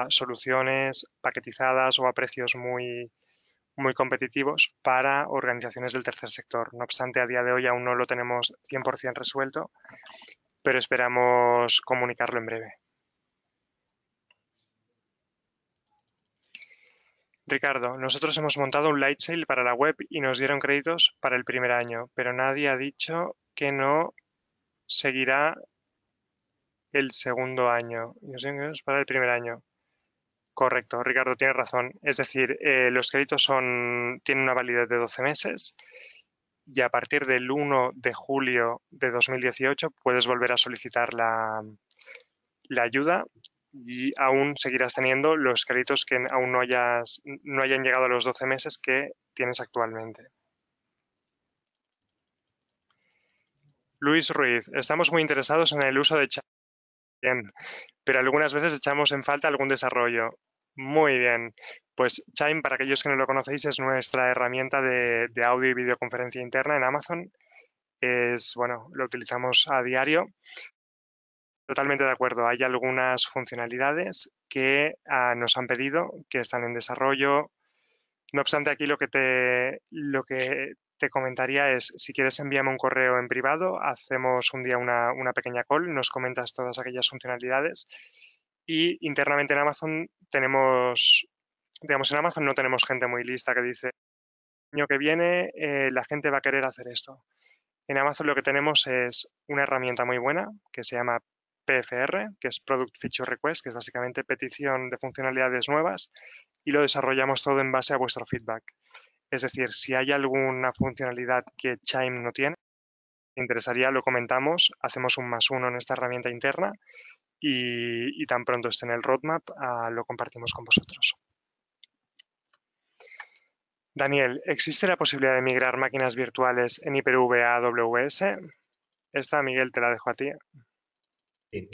soluciones paquetizadas o a precios muy, muy competitivos para organizaciones del tercer sector. No obstante, a día de hoy aún no lo tenemos 100% resuelto, pero esperamos comunicarlo en breve. Ricardo, nosotros hemos montado un light sale para la web y nos dieron créditos para el primer año, pero nadie ha dicho que no seguirá el segundo año. Para el primer año. Correcto, Ricardo, tiene razón. Es decir, eh, los créditos son, tienen una validez de 12 meses y a partir del 1 de julio de 2018 puedes volver a solicitar la, ayuda y aún seguirás teniendo los créditos que aún no, hayas, no hayan llegado a los 12 meses que tienes actualmente. Luis Ruiz, estamos muy interesados en el uso de chat pero algunas veces echamos en falta algún desarrollo. Muy bien, pues Chime, para aquellos que no lo conocéis, es nuestra herramienta de, audio y videoconferencia interna en Amazon. Es, bueno, lo utilizamos a diario Totalmente de acuerdo. Hay algunas funcionalidades que ah, nos han pedido, que están en desarrollo. No obstante, aquí lo que, te, lo que te comentaría es, si quieres envíame un correo en privado, hacemos un día una, pequeña call, nos comentas todas aquellas funcionalidades y internamente en Amazon tenemos, digamos, en Amazon no tenemos gente muy lista que dice, el año que viene eh, la gente va a querer hacer esto. En Amazon lo que tenemos es una herramienta muy buena que se llama PFR, que es Product Feature Request, que es básicamente petición de funcionalidades nuevas y lo desarrollamos todo en base a vuestro feedback. Es decir, si hay alguna funcionalidad que Chime no tiene, interesaría, lo comentamos, hacemos un más uno en esta herramienta interna y, tan pronto esté en el roadmap, ah, lo compartimos con vosotros. Daniel, ¿existe la posibilidad de migrar máquinas virtuales en IPV a AWS? Esta, Miguel, te la dejo a ti. Eh,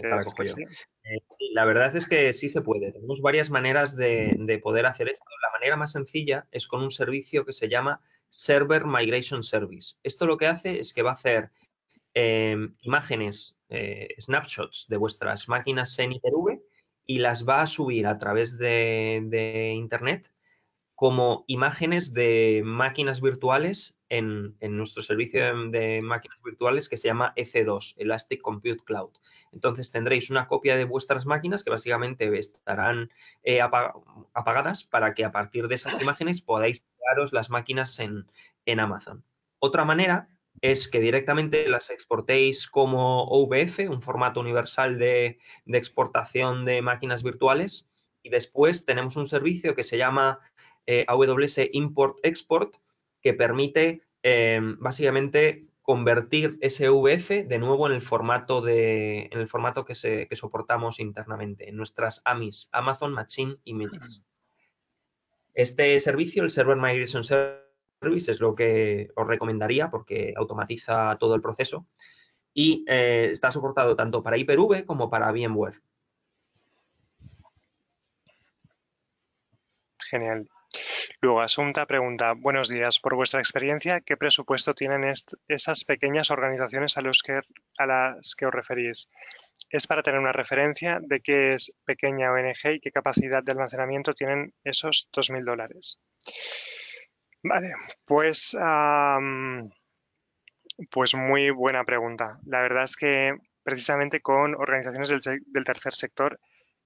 la verdad es que sí se puede. Tenemos varias maneras de, poder hacer esto. La manera más sencilla es con un servicio que se llama Server Migration Service. Esto lo que hace es que va a hacer em, imágenes, eh, snapshots de vuestras máquinas en IPV y las va a subir a través de Internet como imágenes de máquinas virtuales en, nuestro servicio de máquinas virtuales que se llama EC2, Elastic Compute Cloud. Entonces tendréis una copia de vuestras máquinas que básicamente estarán eh, apagadas para que a partir de esas imágenes podáis crearos las máquinas en, Amazon. Otra manera es que directamente las exportéis como OVF, un formato universal de, de exportación de máquinas virtuales, y después tenemos un servicio que se llama eh, AWS Import-Export, que permite em, básicamente convertir SVF de nuevo en el formato, de, el formato que, se, soportamos internamente, en nuestras AMIs, Amazon Machine Images. Este servicio, el Server Migration Service, es lo que os recomendaría porque automatiza todo el proceso y eh, está soportado tanto para Hyper-V como para VMware. Genial. Luego, Asunta pregunta, buenos días, por vuestra experiencia, ¿qué presupuesto tienen esas pequeñas organizaciones a, los que, a las que os referís? Es para tener una referencia de qué es pequeña ONG y qué capacidad de almacenamiento tienen esos 2.000 dólares. Vale, pues, pues muy buena pregunta. La verdad es que precisamente con organizaciones del tercer sector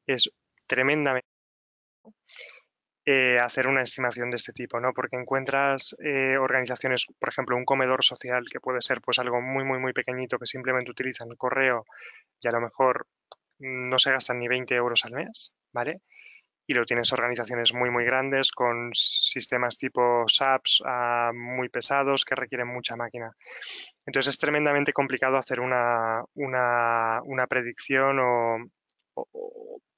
es tremendamente eh, hacer una estimación de este tipo, ¿no? Porque encuentras eh, organizaciones, por ejemplo, un comedor social que puede ser pues algo muy, muy, muy pequeñito que simplemente utilizan el correo y a lo mejor no se gastan ni 20 euros al mes, ¿vale? Y lo tienes organizaciones muy, muy grandes con sistemas tipo SAPs ah, muy pesados que requieren mucha máquina. Entonces es tremendamente complicado hacer una, predicción o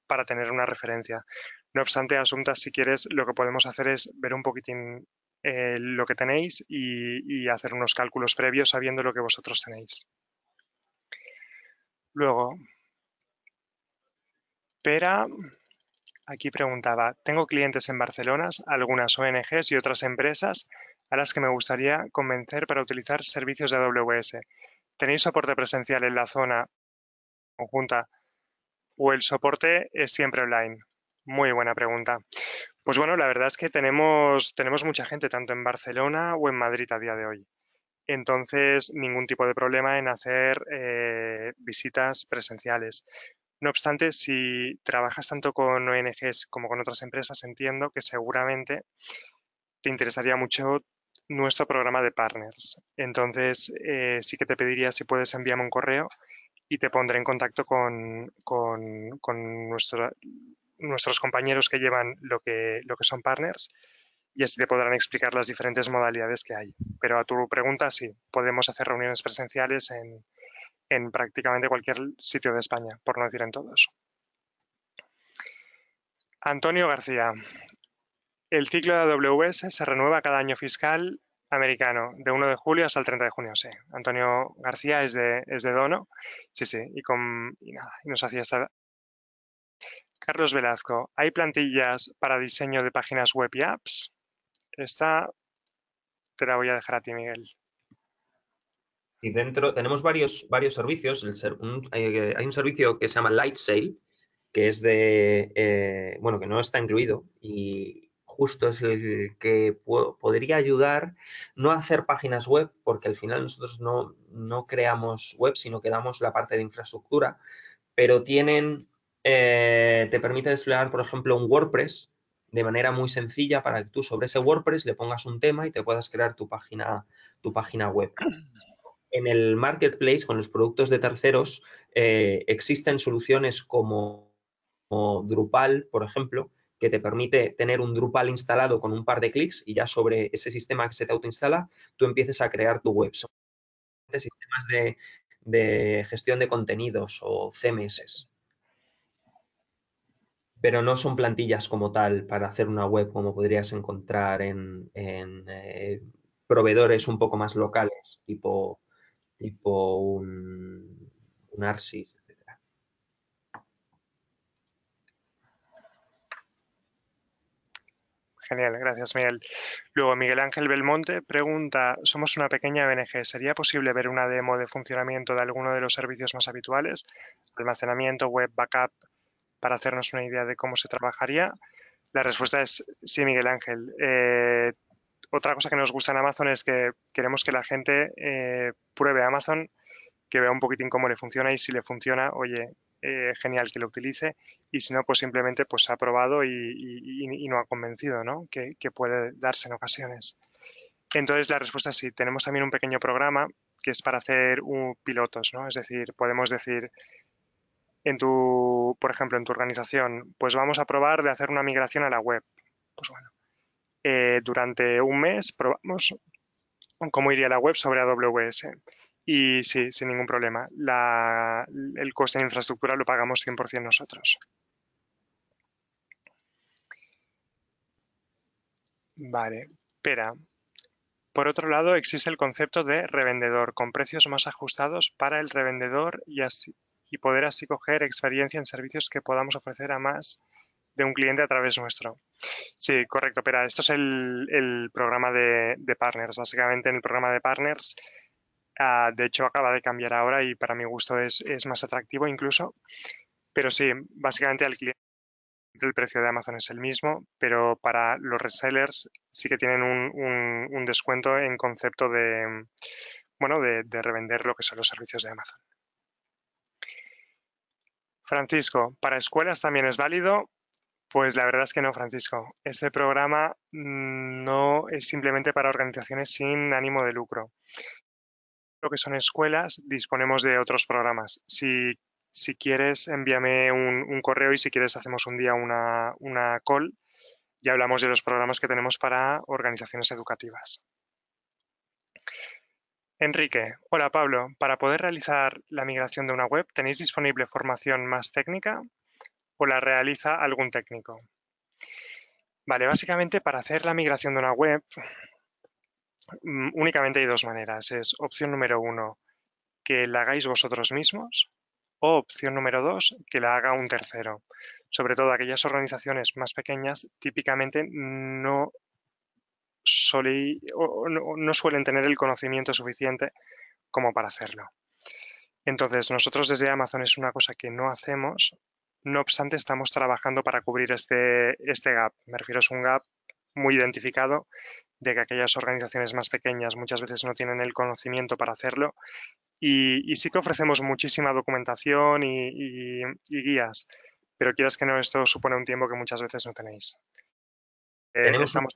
para tener una referencia. No obstante, Asunta, si quieres, lo que podemos hacer es ver un poquitín eh, lo que tenéis y, y, hacer unos cálculos previos sabiendo lo que vosotros tenéis. Luego, Pera aquí preguntaba, tengo clientes en Barcelona, algunas ONGs y otras empresas a las que me gustaría convencer para utilizar servicios de AWS. ¿Tenéis soporte presencial en la zona conjunta o el soporte es siempre online? Muy buena pregunta. Pues bueno, la verdad es que tenemos, tenemos mucha gente tanto en Barcelona o en Madrid a día de hoy. Entonces, ningún tipo de problema en hacer eh, visitas presenciales. No obstante, si trabajas tanto con ONGs como con otras empresas, entiendo que seguramente te interesaría mucho nuestro programa de partners. Entonces, eh, sí que te pediría si puedes enviarme un correo y te pondré en contacto con, con nuestro, nuestros compañeros que llevan lo que, lo que son partners y así te podrán explicar las diferentes modalidades que hay. Pero a tu pregunta, sí, podemos hacer reuniones presenciales en, prácticamente cualquier sitio de España, por no decir en todos. Antonio García. El ciclo de AWS se renueva cada año fiscal americano, de 1 de julio hasta el 30 de junio, sí. Antonio García es de, es de Dono, sí, sí, y, con, y nos hacía esta, Carlos Velasco, ¿hay plantillas para diseño de páginas web y apps? Esta te la voy a dejar a ti, Miguel. Y dentro tenemos varios, varios servicios. hay, un servicio que se llama LightSail, que es de, eh, bueno, que no está incluido y justo es el que podría ayudar no a hacer páginas web, porque al final nosotros no, no creamos web, sino que damos la parte de infraestructura, pero tienen eh, te permite desplegar, por ejemplo, un WordPress de manera muy sencilla para que tú sobre ese WordPress le pongas un tema y te puedas crear tu página, tu página web. En el marketplace, con los productos de terceros, eh, existen soluciones como, Drupal, por ejemplo, que te permite tener un Drupal instalado con un par de clics y ya sobre ese sistema que se te autoinstala, tú empieces a crear tu web. Son sistemas de gestión de contenidos o CMS pero no son plantillas como tal para hacer una web como podrías encontrar en, eh, proveedores un poco más locales, tipo, tipo un, un Arsys, etc. Genial, gracias Miguel. Luego Miguel Ángel Belmonte pregunta, somos una pequeña ONG, ¿sería posible ver una demo de funcionamiento de alguno de los servicios más habituales? Almacenamiento, web, backup, para hacernos una idea de cómo se trabajaría? La respuesta es sí, Miguel Ángel. Eh, otra cosa que nos gusta en Amazon es que queremos que la gente eh, pruebe Amazon, que vea un poquitín cómo le funciona y si le funciona, oye, eh, genial que lo utilice y si no, pues simplemente pues ha probado y, no ha convencido, ¿no? Que, puede darse en ocasiones. Entonces la respuesta es sí. Tenemos también un pequeño programa que es para hacer uh, pilotos, ¿no? Es decir, podemos decir, en tu, por ejemplo, en tu organización, pues vamos a probar de hacer una migración a la web. Pues bueno, eh, durante un mes probamos cómo iría la web sobre AWS. Y sí, sin ningún problema, el coste de infraestructura lo pagamos 100% nosotros. Vale, pero Por otro lado, existe el concepto de revendedor, con precios más ajustados para el revendedor y así, y poder así coger experiencia en servicios que podamos ofrecer a más de un cliente a través nuestro. Sí, correcto, pero esto es el, programa de, partners. Básicamente en el programa de partners, ah, de hecho acaba de cambiar ahora y para mi gusto es, más atractivo incluso. Pero sí, básicamente al cliente el precio de Amazon es el mismo, pero para los resellers sí que tienen un, descuento en concepto de, bueno, de revender lo que son los servicios de Amazon. Francisco, ¿para escuelas también es válido? Pues la verdad es que no, Francisco. Este programa mm, no es simplemente para organizaciones sin ánimo de lucro. Lo que son escuelas, disponemos de otros programas. Si, si quieres, envíame un, correo y si quieres, hacemos un día una, una call y hablamos de los programas que tenemos para organizaciones educativas. Enrique, hola Pablo, para poder realizar la migración de una web, ¿tenéis disponible formación más técnica o la realiza algún técnico? Vale, básicamente para hacer la migración de una web mm, únicamente hay dos maneras. Es opción número uno, que la hagáis vosotros mismos o opción número dos, que la haga un tercero. Sobre todo aquellas organizaciones más pequeñas típicamente no no suelen tener el conocimiento suficiente como para hacerlo. Entonces, nosotros desde Amazon es una cosa que no hacemos, no obstante, estamos trabajando para cubrir este, este gap. Me refiero a un gap muy identificado de que aquellas organizaciones más pequeñas muchas veces no tienen el conocimiento para hacerlo y, sí que ofrecemos muchísima documentación y, guías, pero quieras que no, esto supone un tiempo que muchas veces no tenéis. Eh, estamos,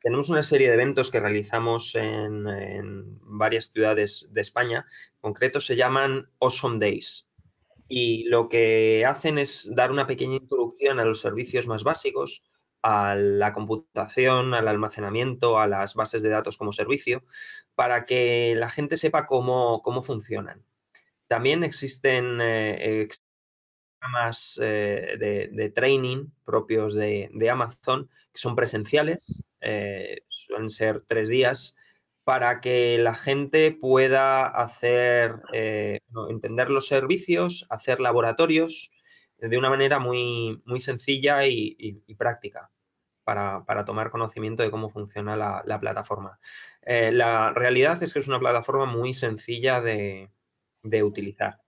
tenemos una serie de eventos que realizamos en, varias ciudades de España. En concreto se llaman Awesome Days y lo que hacen es dar una pequeña introducción a los servicios más básicos, a la computación, al almacenamiento, a las bases de datos como servicio, para que la gente sepa cómo, cómo funcionan. También existen, eh, programas eh, de, training propios de, Amazon, que son presenciales, eh, suelen ser tres días, para que la gente pueda hacer, eh, entender los servicios, hacer laboratorios de una manera muy, muy sencilla y, práctica. Para, tomar conocimiento de cómo funciona la, plataforma. la realidad es que es una plataforma muy sencilla de utilizar.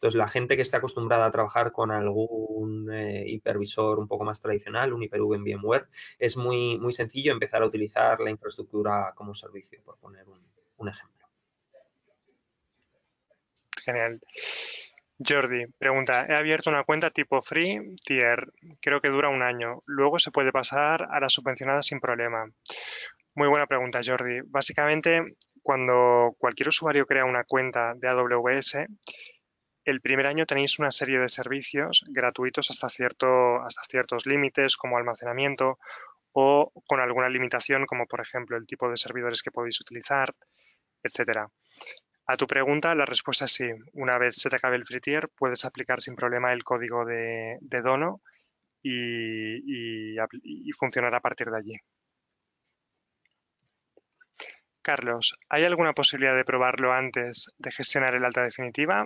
Entonces, la gente que está acostumbrada a trabajar con algún eh, hipervisor un poco más tradicional, un hyper en VMware, es muy, muy sencillo empezar a utilizar la infraestructura como servicio, por poner un, un ejemplo. Genial. Jordi, pregunta, he abierto una cuenta tipo free tier, creo que dura un año, luego se puede pasar a la subvencionada sin problema. Muy buena pregunta, Jordi. Básicamente, cuando cualquier usuario crea una cuenta de AWS, el primer año tenéis una serie de servicios gratuitos hasta, hasta ciertos límites, como almacenamiento o con alguna limitación, como por ejemplo el tipo de servidores que podéis utilizar, etcétera. A tu pregunta, la respuesta es sí. Una vez se te acabe el free tier, puedes aplicar sin problema el código de, dono y, y, funcionar a partir de allí. Carlos, ¿hay alguna posibilidad de probarlo antes de gestionar el alta definitiva?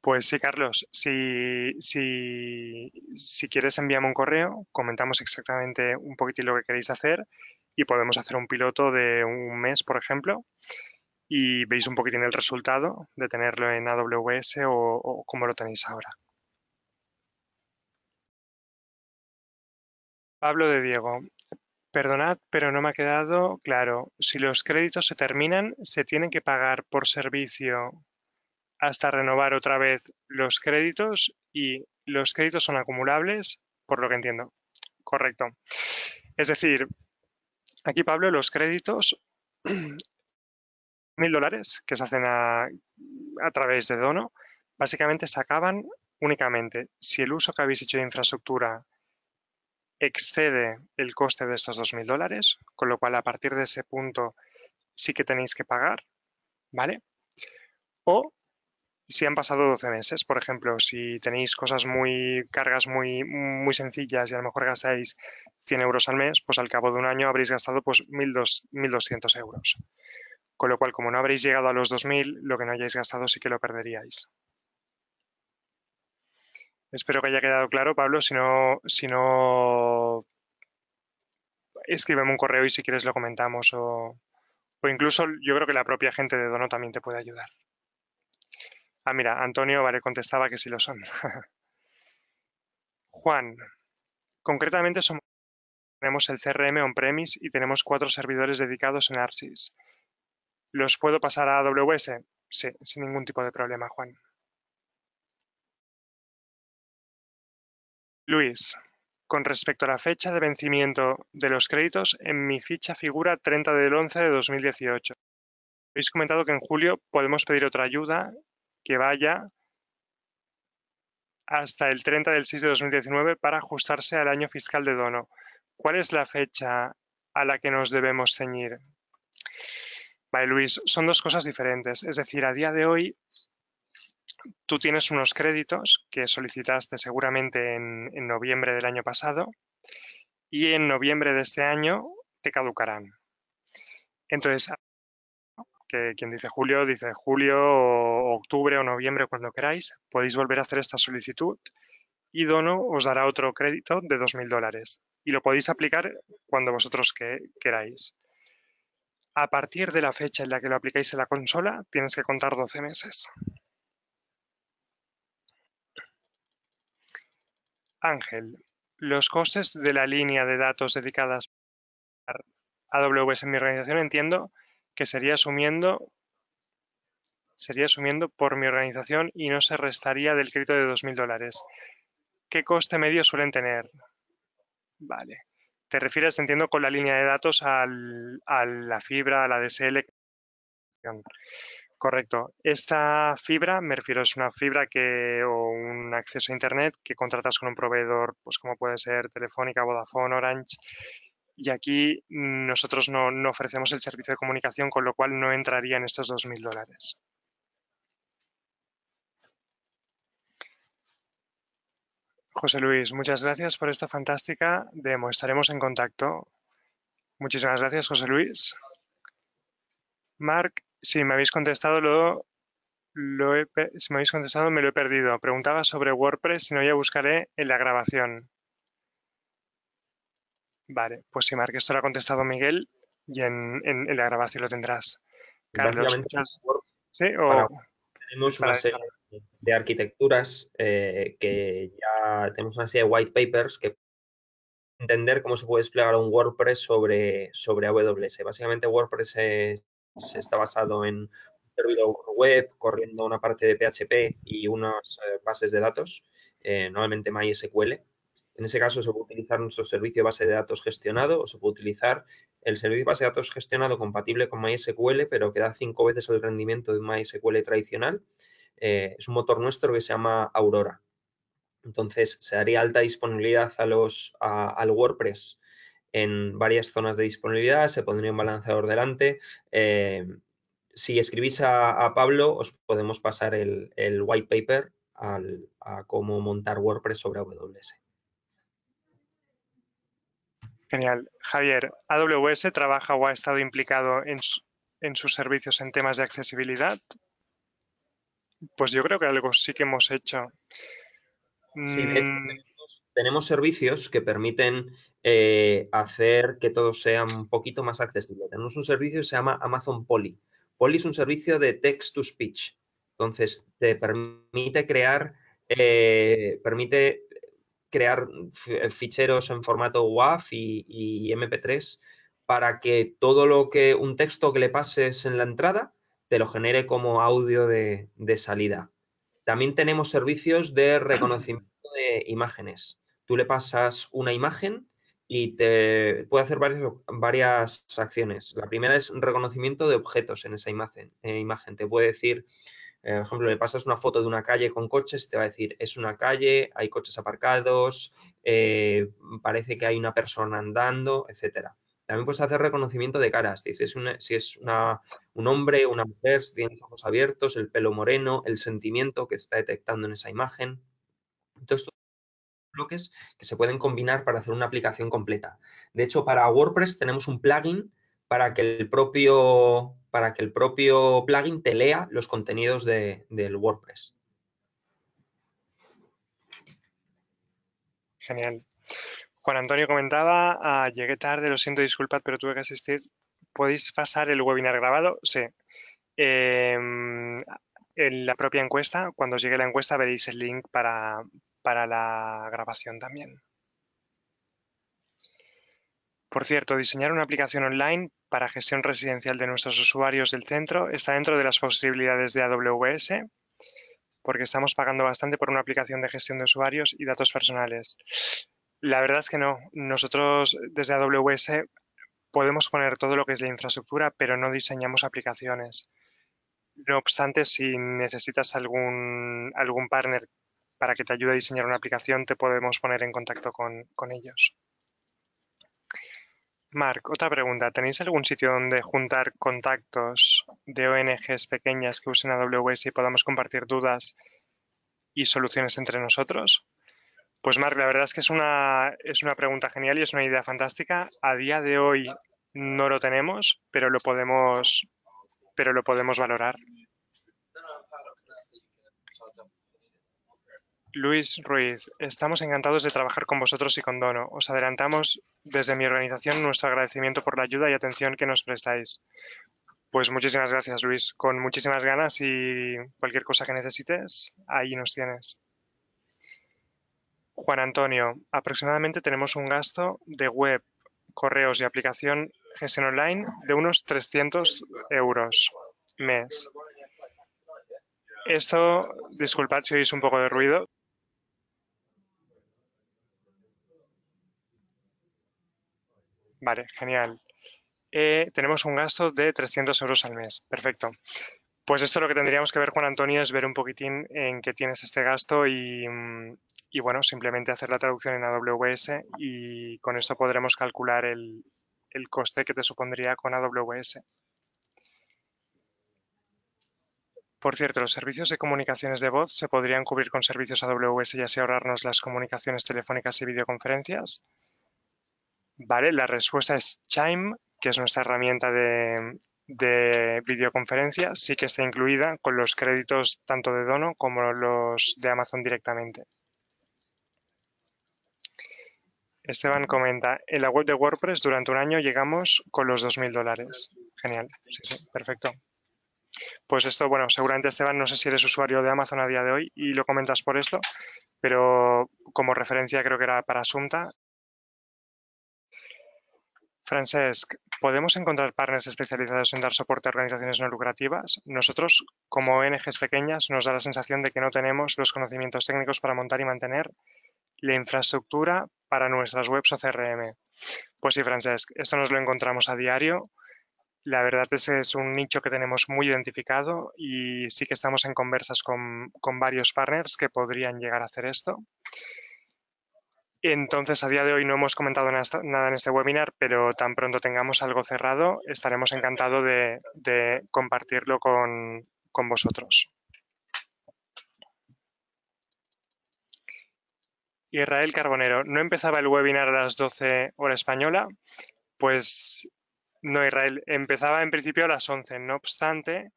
Pues sí, Carlos, si, si, quieres envíame un correo, comentamos exactamente un poquitín lo que queréis hacer y podemos hacer un piloto de un mes, por ejemplo, y veis un poquitín el resultado de tenerlo en AWS o, o como lo tenéis ahora. Pablo de Diego, perdonad, pero no me ha quedado claro. Si los créditos se terminan, ¿se tienen que pagar por servicio hasta renovar otra vez los créditos y los créditos son acumulables, por lo que entiendo. Correcto. Es decir, aquí Pablo, los créditos, mil dólares que se hacen a, través de dono, básicamente se acaban únicamente si el uso que habéis hecho de infraestructura excede el coste de estos dos mil dólares, con lo cual a partir de ese punto sí que tenéis que pagar, ¿vale? O si han pasado 12 meses, por ejemplo, si tenéis cosas muy cargas muy, muy sencillas y a lo mejor gastáis 100 euros al mes, pues al cabo de un año habréis gastado pues 1.200 euros. Con lo cual, como no habréis llegado a los 2.000, lo que no hayáis gastado sí que lo perderíais. Espero que haya quedado claro, Pablo. Si no, si no escríbeme un correo y si quieres lo comentamos o, o incluso yo creo que la propia gente de Dono también te puede ayudar. Ah, mira, Antonio, vale, contestaba que sí lo son. Juan, concretamente somos, tenemos el CRM on-premise y tenemos cuatro servidores dedicados en ARSIS. ¿Los puedo pasar a AWS? Sí, sin ningún tipo de problema, Juan. Luis, con respecto a la fecha de vencimiento de los créditos, en mi ficha figura 30 del 11 de 2018. Habéis comentado que en julio podemos pedir otra ayuda que vaya hasta el 30 del 6 de 2019 para ajustarse al año fiscal de dono. ¿Cuál es la fecha a la que nos debemos ceñir? Vale, Luis, son dos cosas diferentes. Es decir, a día de hoy tú tienes unos créditos que solicitaste seguramente en, noviembre del año pasado y en noviembre de este año te caducarán. Entonces, que quien dice julio, dice julio, o octubre o noviembre, cuando queráis, podéis volver a hacer esta solicitud y Dono os dará otro crédito de 2.000 dólares y lo podéis aplicar cuando vosotros queráis. A partir de la fecha en la que lo aplicáis en la consola, tienes que contar 12 meses. Ángel, los costes de la línea de datos dedicadas a AWS en mi organización entiendo que sería asumiendo sería asumiendo por mi organización y no se restaría del crédito de 2.000 dólares. ¿Qué coste medio suelen tener? Vale. Te refieres, entiendo, con la línea de datos al, a la fibra, a la DSL. Correcto. Esta fibra, me refiero, es una fibra que o un acceso a Internet que contratas con un proveedor, pues como puede ser Telefónica, Vodafone, Orange, y aquí nosotros no, ofrecemos el servicio de comunicación, con lo cual no entraría en estos 2.000 dólares. José Luis, muchas gracias por esta fantástica demo. Estaremos en contacto. Muchísimas gracias, José Luis. Marc, si me habéis contestado, si me habéis contestado, me lo he perdido. Preguntaba sobre WordPress, si no ya buscaré en la grabación. Vale, pues si Marc, esto lo ha contestado Miguel y en, la grabación lo tendrás. Carlos, ¿sí? ¿O... tenemos una serie de arquitecturas eh, que ya tenemos una serie de white papers que entender cómo se puede desplegar un WordPress sobre, sobre AWS. Básicamente WordPress está basado en un servidor web corriendo una parte de PHP y unas eh, bases de datos, eh, normalmente MySQL. En ese caso se puede utilizar nuestro servicio de base de datos gestionado o se puede utilizar el servicio de base de datos gestionado compatible con MySQL, pero que da cinco veces el rendimiento de MySQL tradicional. Eh, es un motor nuestro que se llama Aurora. Entonces, se daría alta disponibilidad a los, al WordPress en varias zonas de disponibilidad, se pondría un balanceador delante. Eh, si escribís a, Pablo, os podemos pasar el, white paper a cómo montar WordPress sobre AWS. Genial. Javier, AWS trabaja o ha estado implicado en, sus servicios en temas de accesibilidad. Pues yo creo que algo sí que hemos hecho. Sí, mm. tenemos, servicios que permiten eh, hacer que todo sea un poquito más accesible. Tenemos un servicio que se llama Amazon Poly. Poly es un servicio de text to speech. Entonces, te permite crear, eh, permite crear eh, ficheros en formato WAF y, MP3 para que todo lo que un texto que le pases en la entrada te lo genere como audio de, salida. También tenemos servicios de reconocimiento de imágenes. Tú le pasas una imagen y te puede hacer varias, varias acciones. La primera es reconocimiento de objetos en esa imagen. Eh, imagen. Te puede decir, eh, por ejemplo, le pasas una foto de una calle con coches, te va a decir, es una calle, hay coches aparcados, eh, parece que hay una persona andando, etcétera. También puedes hacer reconocimiento de caras. Si es, si es un hombre o una mujer, si tiene los ojos abiertos, el pelo moreno, el sentimiento que está detectando en esa imagen. Entonces, bloques que se pueden combinar para hacer una aplicación completa. De hecho, para WordPress tenemos un plugin para que el propio para que el propio plugin te lea los contenidos de, del WordPress. Genial. Juan Antonio comentaba, ah, llegué tarde, lo siento, disculpad, pero tuve que asistir. ¿Podéis pasar el webinar grabado? Sí. Em, en la propia encuesta, cuando os llegue la encuesta veréis el link para, para la grabación también. Por cierto, diseñar una aplicación online para gestión residencial de nuestros usuarios del centro está dentro de las posibilidades de AWS porque estamos pagando bastante por una aplicación de gestión de usuarios y datos personales. La verdad es que no. Nosotros desde AWS podemos poner todo lo que es la infraestructura, pero no diseñamos aplicaciones. No obstante, si necesitas algún, partner para que te ayude a diseñar una aplicación, te podemos poner en contacto con ellos. Mark, otra pregunta. ¿Tenéis algún sitio donde juntar contactos de ONGs pequeñas que usen AWS y podamos compartir dudas y soluciones entre nosotros? Pues Marc, la verdad es que es una, es una pregunta genial y es una idea fantástica. A día de hoy no lo tenemos, pero lo podemos, pero lo podemos valorar. Luis Ruiz, estamos encantados de trabajar con vosotros y con Dono. Os adelantamos desde mi organización nuestro agradecimiento por la ayuda y atención que nos prestáis. Pues muchísimas gracias, Luis. Con muchísimas ganas y cualquier cosa que necesites, ahí nos tienes. Juan Antonio, aproximadamente tenemos un gasto de web, correos y aplicación gestión online de unos 300 euros mes. Esto, disculpad si oís un poco de ruido, Vale, genial. Eh, tenemos un gasto de 300 euros al mes. Perfecto. Pues esto lo que tendríamos que ver, Juan Antonio, es ver un poquitín en qué tienes este gasto y, mm, bueno, simplemente hacer la traducción en AWS y con esto podremos calcular el coste que te supondría con AWS. Por cierto, los servicios de comunicaciones de voz se podrían cubrir con servicios AWS y así ahorrarnos las comunicaciones telefónicas y videoconferencias. Vale, la respuesta es Chime, que es nuestra herramienta de, videoconferencia, sí que está incluida con los créditos tanto de Dono como los de Amazon directamente. Esteban comenta, en la web de WordPress durante un año llegamos con los 2.000 dólares. Genial, sí, sí, perfecto. Pues esto, bueno, seguramente Esteban, no sé si eres usuario de Amazon a día de hoy y lo comentas por esto, pero como referencia creo que era para Asunta. Francesc, ¿podemos encontrar partners especializados en dar soporte a organizaciones no lucrativas? Nosotros, como ONGs pequeñas, nos da la sensación de que no tenemos los conocimientos técnicos para montar y mantener la infraestructura para nuestras webs o CRM. Pues sí, Francesc, esto nos lo encontramos a diario. La verdad es que es un nicho que tenemos muy identificado y sí que estamos en conversas con, varios partners que podrían llegar a hacer esto. Entonces, a día de hoy no hemos comentado nada en este webinar, pero tan pronto tengamos algo cerrado, estaremos encantados de, compartirlo con, vosotros. Israel Carbonero, ¿no empezaba el webinar a las 12 hora española? Pues no, Israel, empezaba en principio a las 11. No obstante,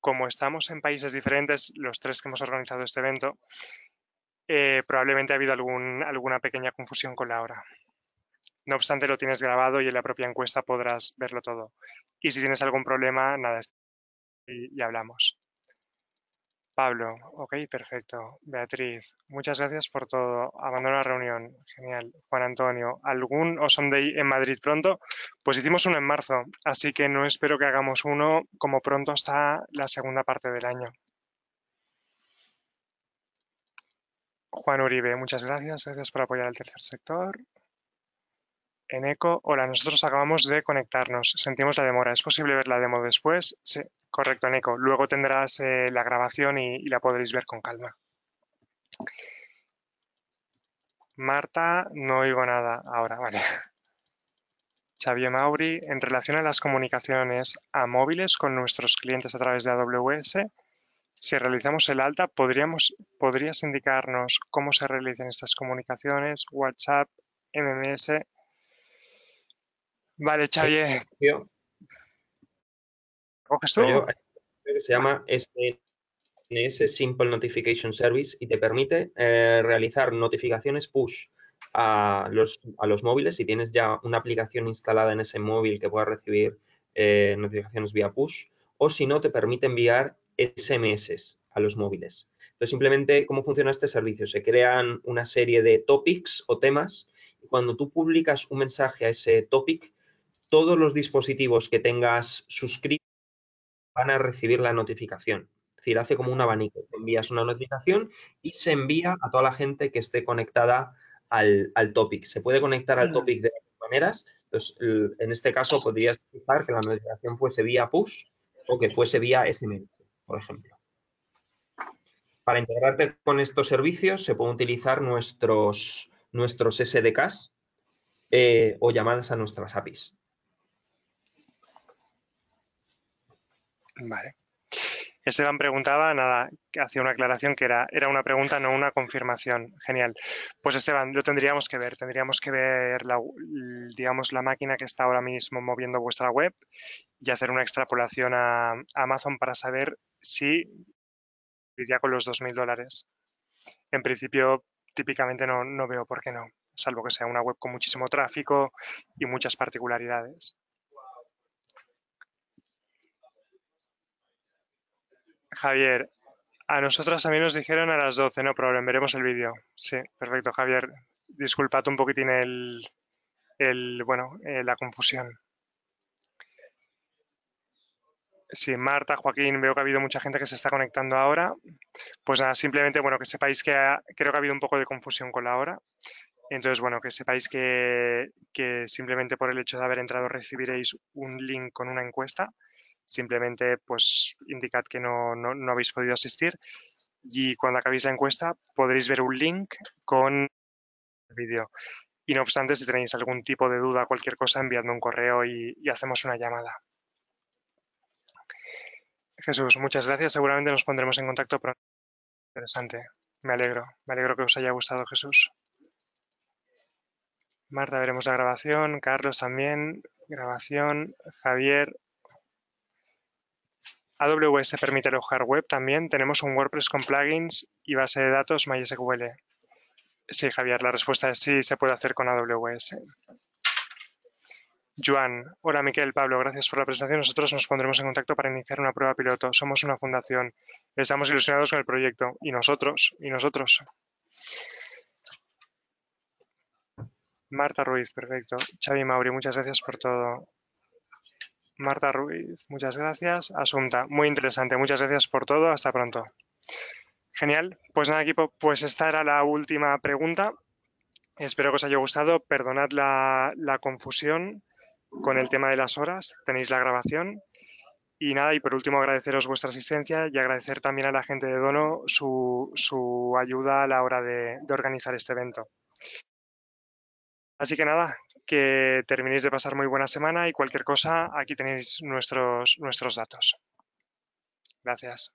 como estamos en países diferentes, los tres que hemos organizado este evento, eh, probablemente ha habido algún, alguna pequeña confusión con la hora. No obstante, lo tienes grabado y en la propia encuesta podrás verlo todo. Y si tienes algún problema, nada, y, hablamos. Pablo, ok, perfecto. Beatriz, muchas gracias por todo. Abandono la reunión, genial. Juan Antonio, ¿algún Awesome Day en Madrid pronto? Pues hicimos uno en marzo, así que no espero que hagamos uno como pronto hasta la segunda parte del año. Juan Uribe, muchas gracias, gracias por apoyar al tercer sector. en eco hola, nosotros acabamos de conectarnos, sentimos la demora, ¿es posible ver la demo después? Sí, correcto, Eneco, luego tendrás eh, la grabación y, la podréis ver con calma. Marta, no oigo nada ahora, vale. Xavier Mauri, en relación a las comunicaciones a móviles con nuestros clientes a través de AWS, si realizamos el alta, podríamos, ¿podrías indicarnos cómo se realizan estas comunicaciones? WhatsApp, MMS. Vale, Xavier. ¿Coges tú? se llama SNS, Simple Notification Service, y te permite eh, realizar notificaciones push a los, móviles. Si tienes ya una aplicación instalada en ese móvil que pueda recibir eh, notificaciones vía push, o si no, te permite enviar SMS a los móviles. Entonces, simplemente, ¿cómo funciona este servicio? Se crean una serie de topics o temas y cuando tú publicas un mensaje a ese topic, todos los dispositivos que tengas suscritos van a recibir la notificación. Es decir, hace como un abanico. envías una notificación y se envía a toda la gente que esté conectada al, topic. Se puede conectar al topic de varias maneras. Entonces, en este caso, podrías utilizar que la notificación fuese vía push o que fuese vía SMS por ejemplo. Para integrarte con estos servicios se pueden utilizar nuestros, nuestros SDKs eh, o llamadas a nuestras APIs. Vale. Esteban preguntaba, nada, hacía una aclaración que era, era una pregunta, no una confirmación. Genial. Pues Esteban, lo tendríamos que ver. Tendríamos que ver, la, digamos, la máquina que está ahora mismo moviendo vuestra web y hacer una extrapolación a, Amazon para saber si iría con los 2.000 dólares. En principio, típicamente no, no veo por qué no, salvo que sea una web con muchísimo tráfico y muchas particularidades. Javier, a nosotras también nos dijeron a las 12, no problema, veremos el vídeo. Sí, perfecto, Javier. Disculpad un poquitín el, el bueno, eh, la confusión. Sí, Marta, Joaquín, veo que ha habido mucha gente que se está conectando ahora. Pues nada, simplemente, bueno, que sepáis que creo que ha habido un poco de confusión con la hora. Entonces, bueno, que sepáis que simplemente por el hecho de haber entrado recibiréis un link con una encuesta simplemente pues indicad que no, habéis podido asistir y cuando acabéis la encuesta podréis ver un link con el vídeo. Y no obstante, si tenéis algún tipo de duda, cualquier cosa, enviadme un correo y, y hacemos una llamada. Jesús, muchas gracias. Seguramente nos pondremos en contacto pronto. Interesante. Me alegro. Me alegro que os haya gustado, Jesús. Marta, veremos la grabación. Carlos también. Grabación. Javier, AWS permite alojar web también. Tenemos un WordPress con plugins y base de datos MySQL. Sí, Javier, la respuesta es sí, se puede hacer con AWS. Joan, hola Miquel, Pablo, gracias por la presentación. Nosotros nos pondremos en contacto para iniciar una prueba piloto. Somos una fundación, estamos ilusionados con el proyecto. Y nosotros, y nosotros. Marta Ruiz, perfecto. Xavi Mauri, muchas gracias por todo. Marta Ruiz, muchas gracias. Asunta, muy interesante. Muchas gracias por todo. Hasta pronto. Genial. Pues nada, equipo, pues esta era la última pregunta. Espero que os haya gustado. Perdonad la, confusión con el tema de las horas. Tenéis la grabación. Y nada, y por último agradeceros vuestra asistencia y agradecer también a la gente de Dono su, ayuda a la hora de organizar este evento. Así que nada, que terminéis de pasar muy buena semana y cualquier cosa, aquí tenéis nuestros, nuestros datos. Gracias.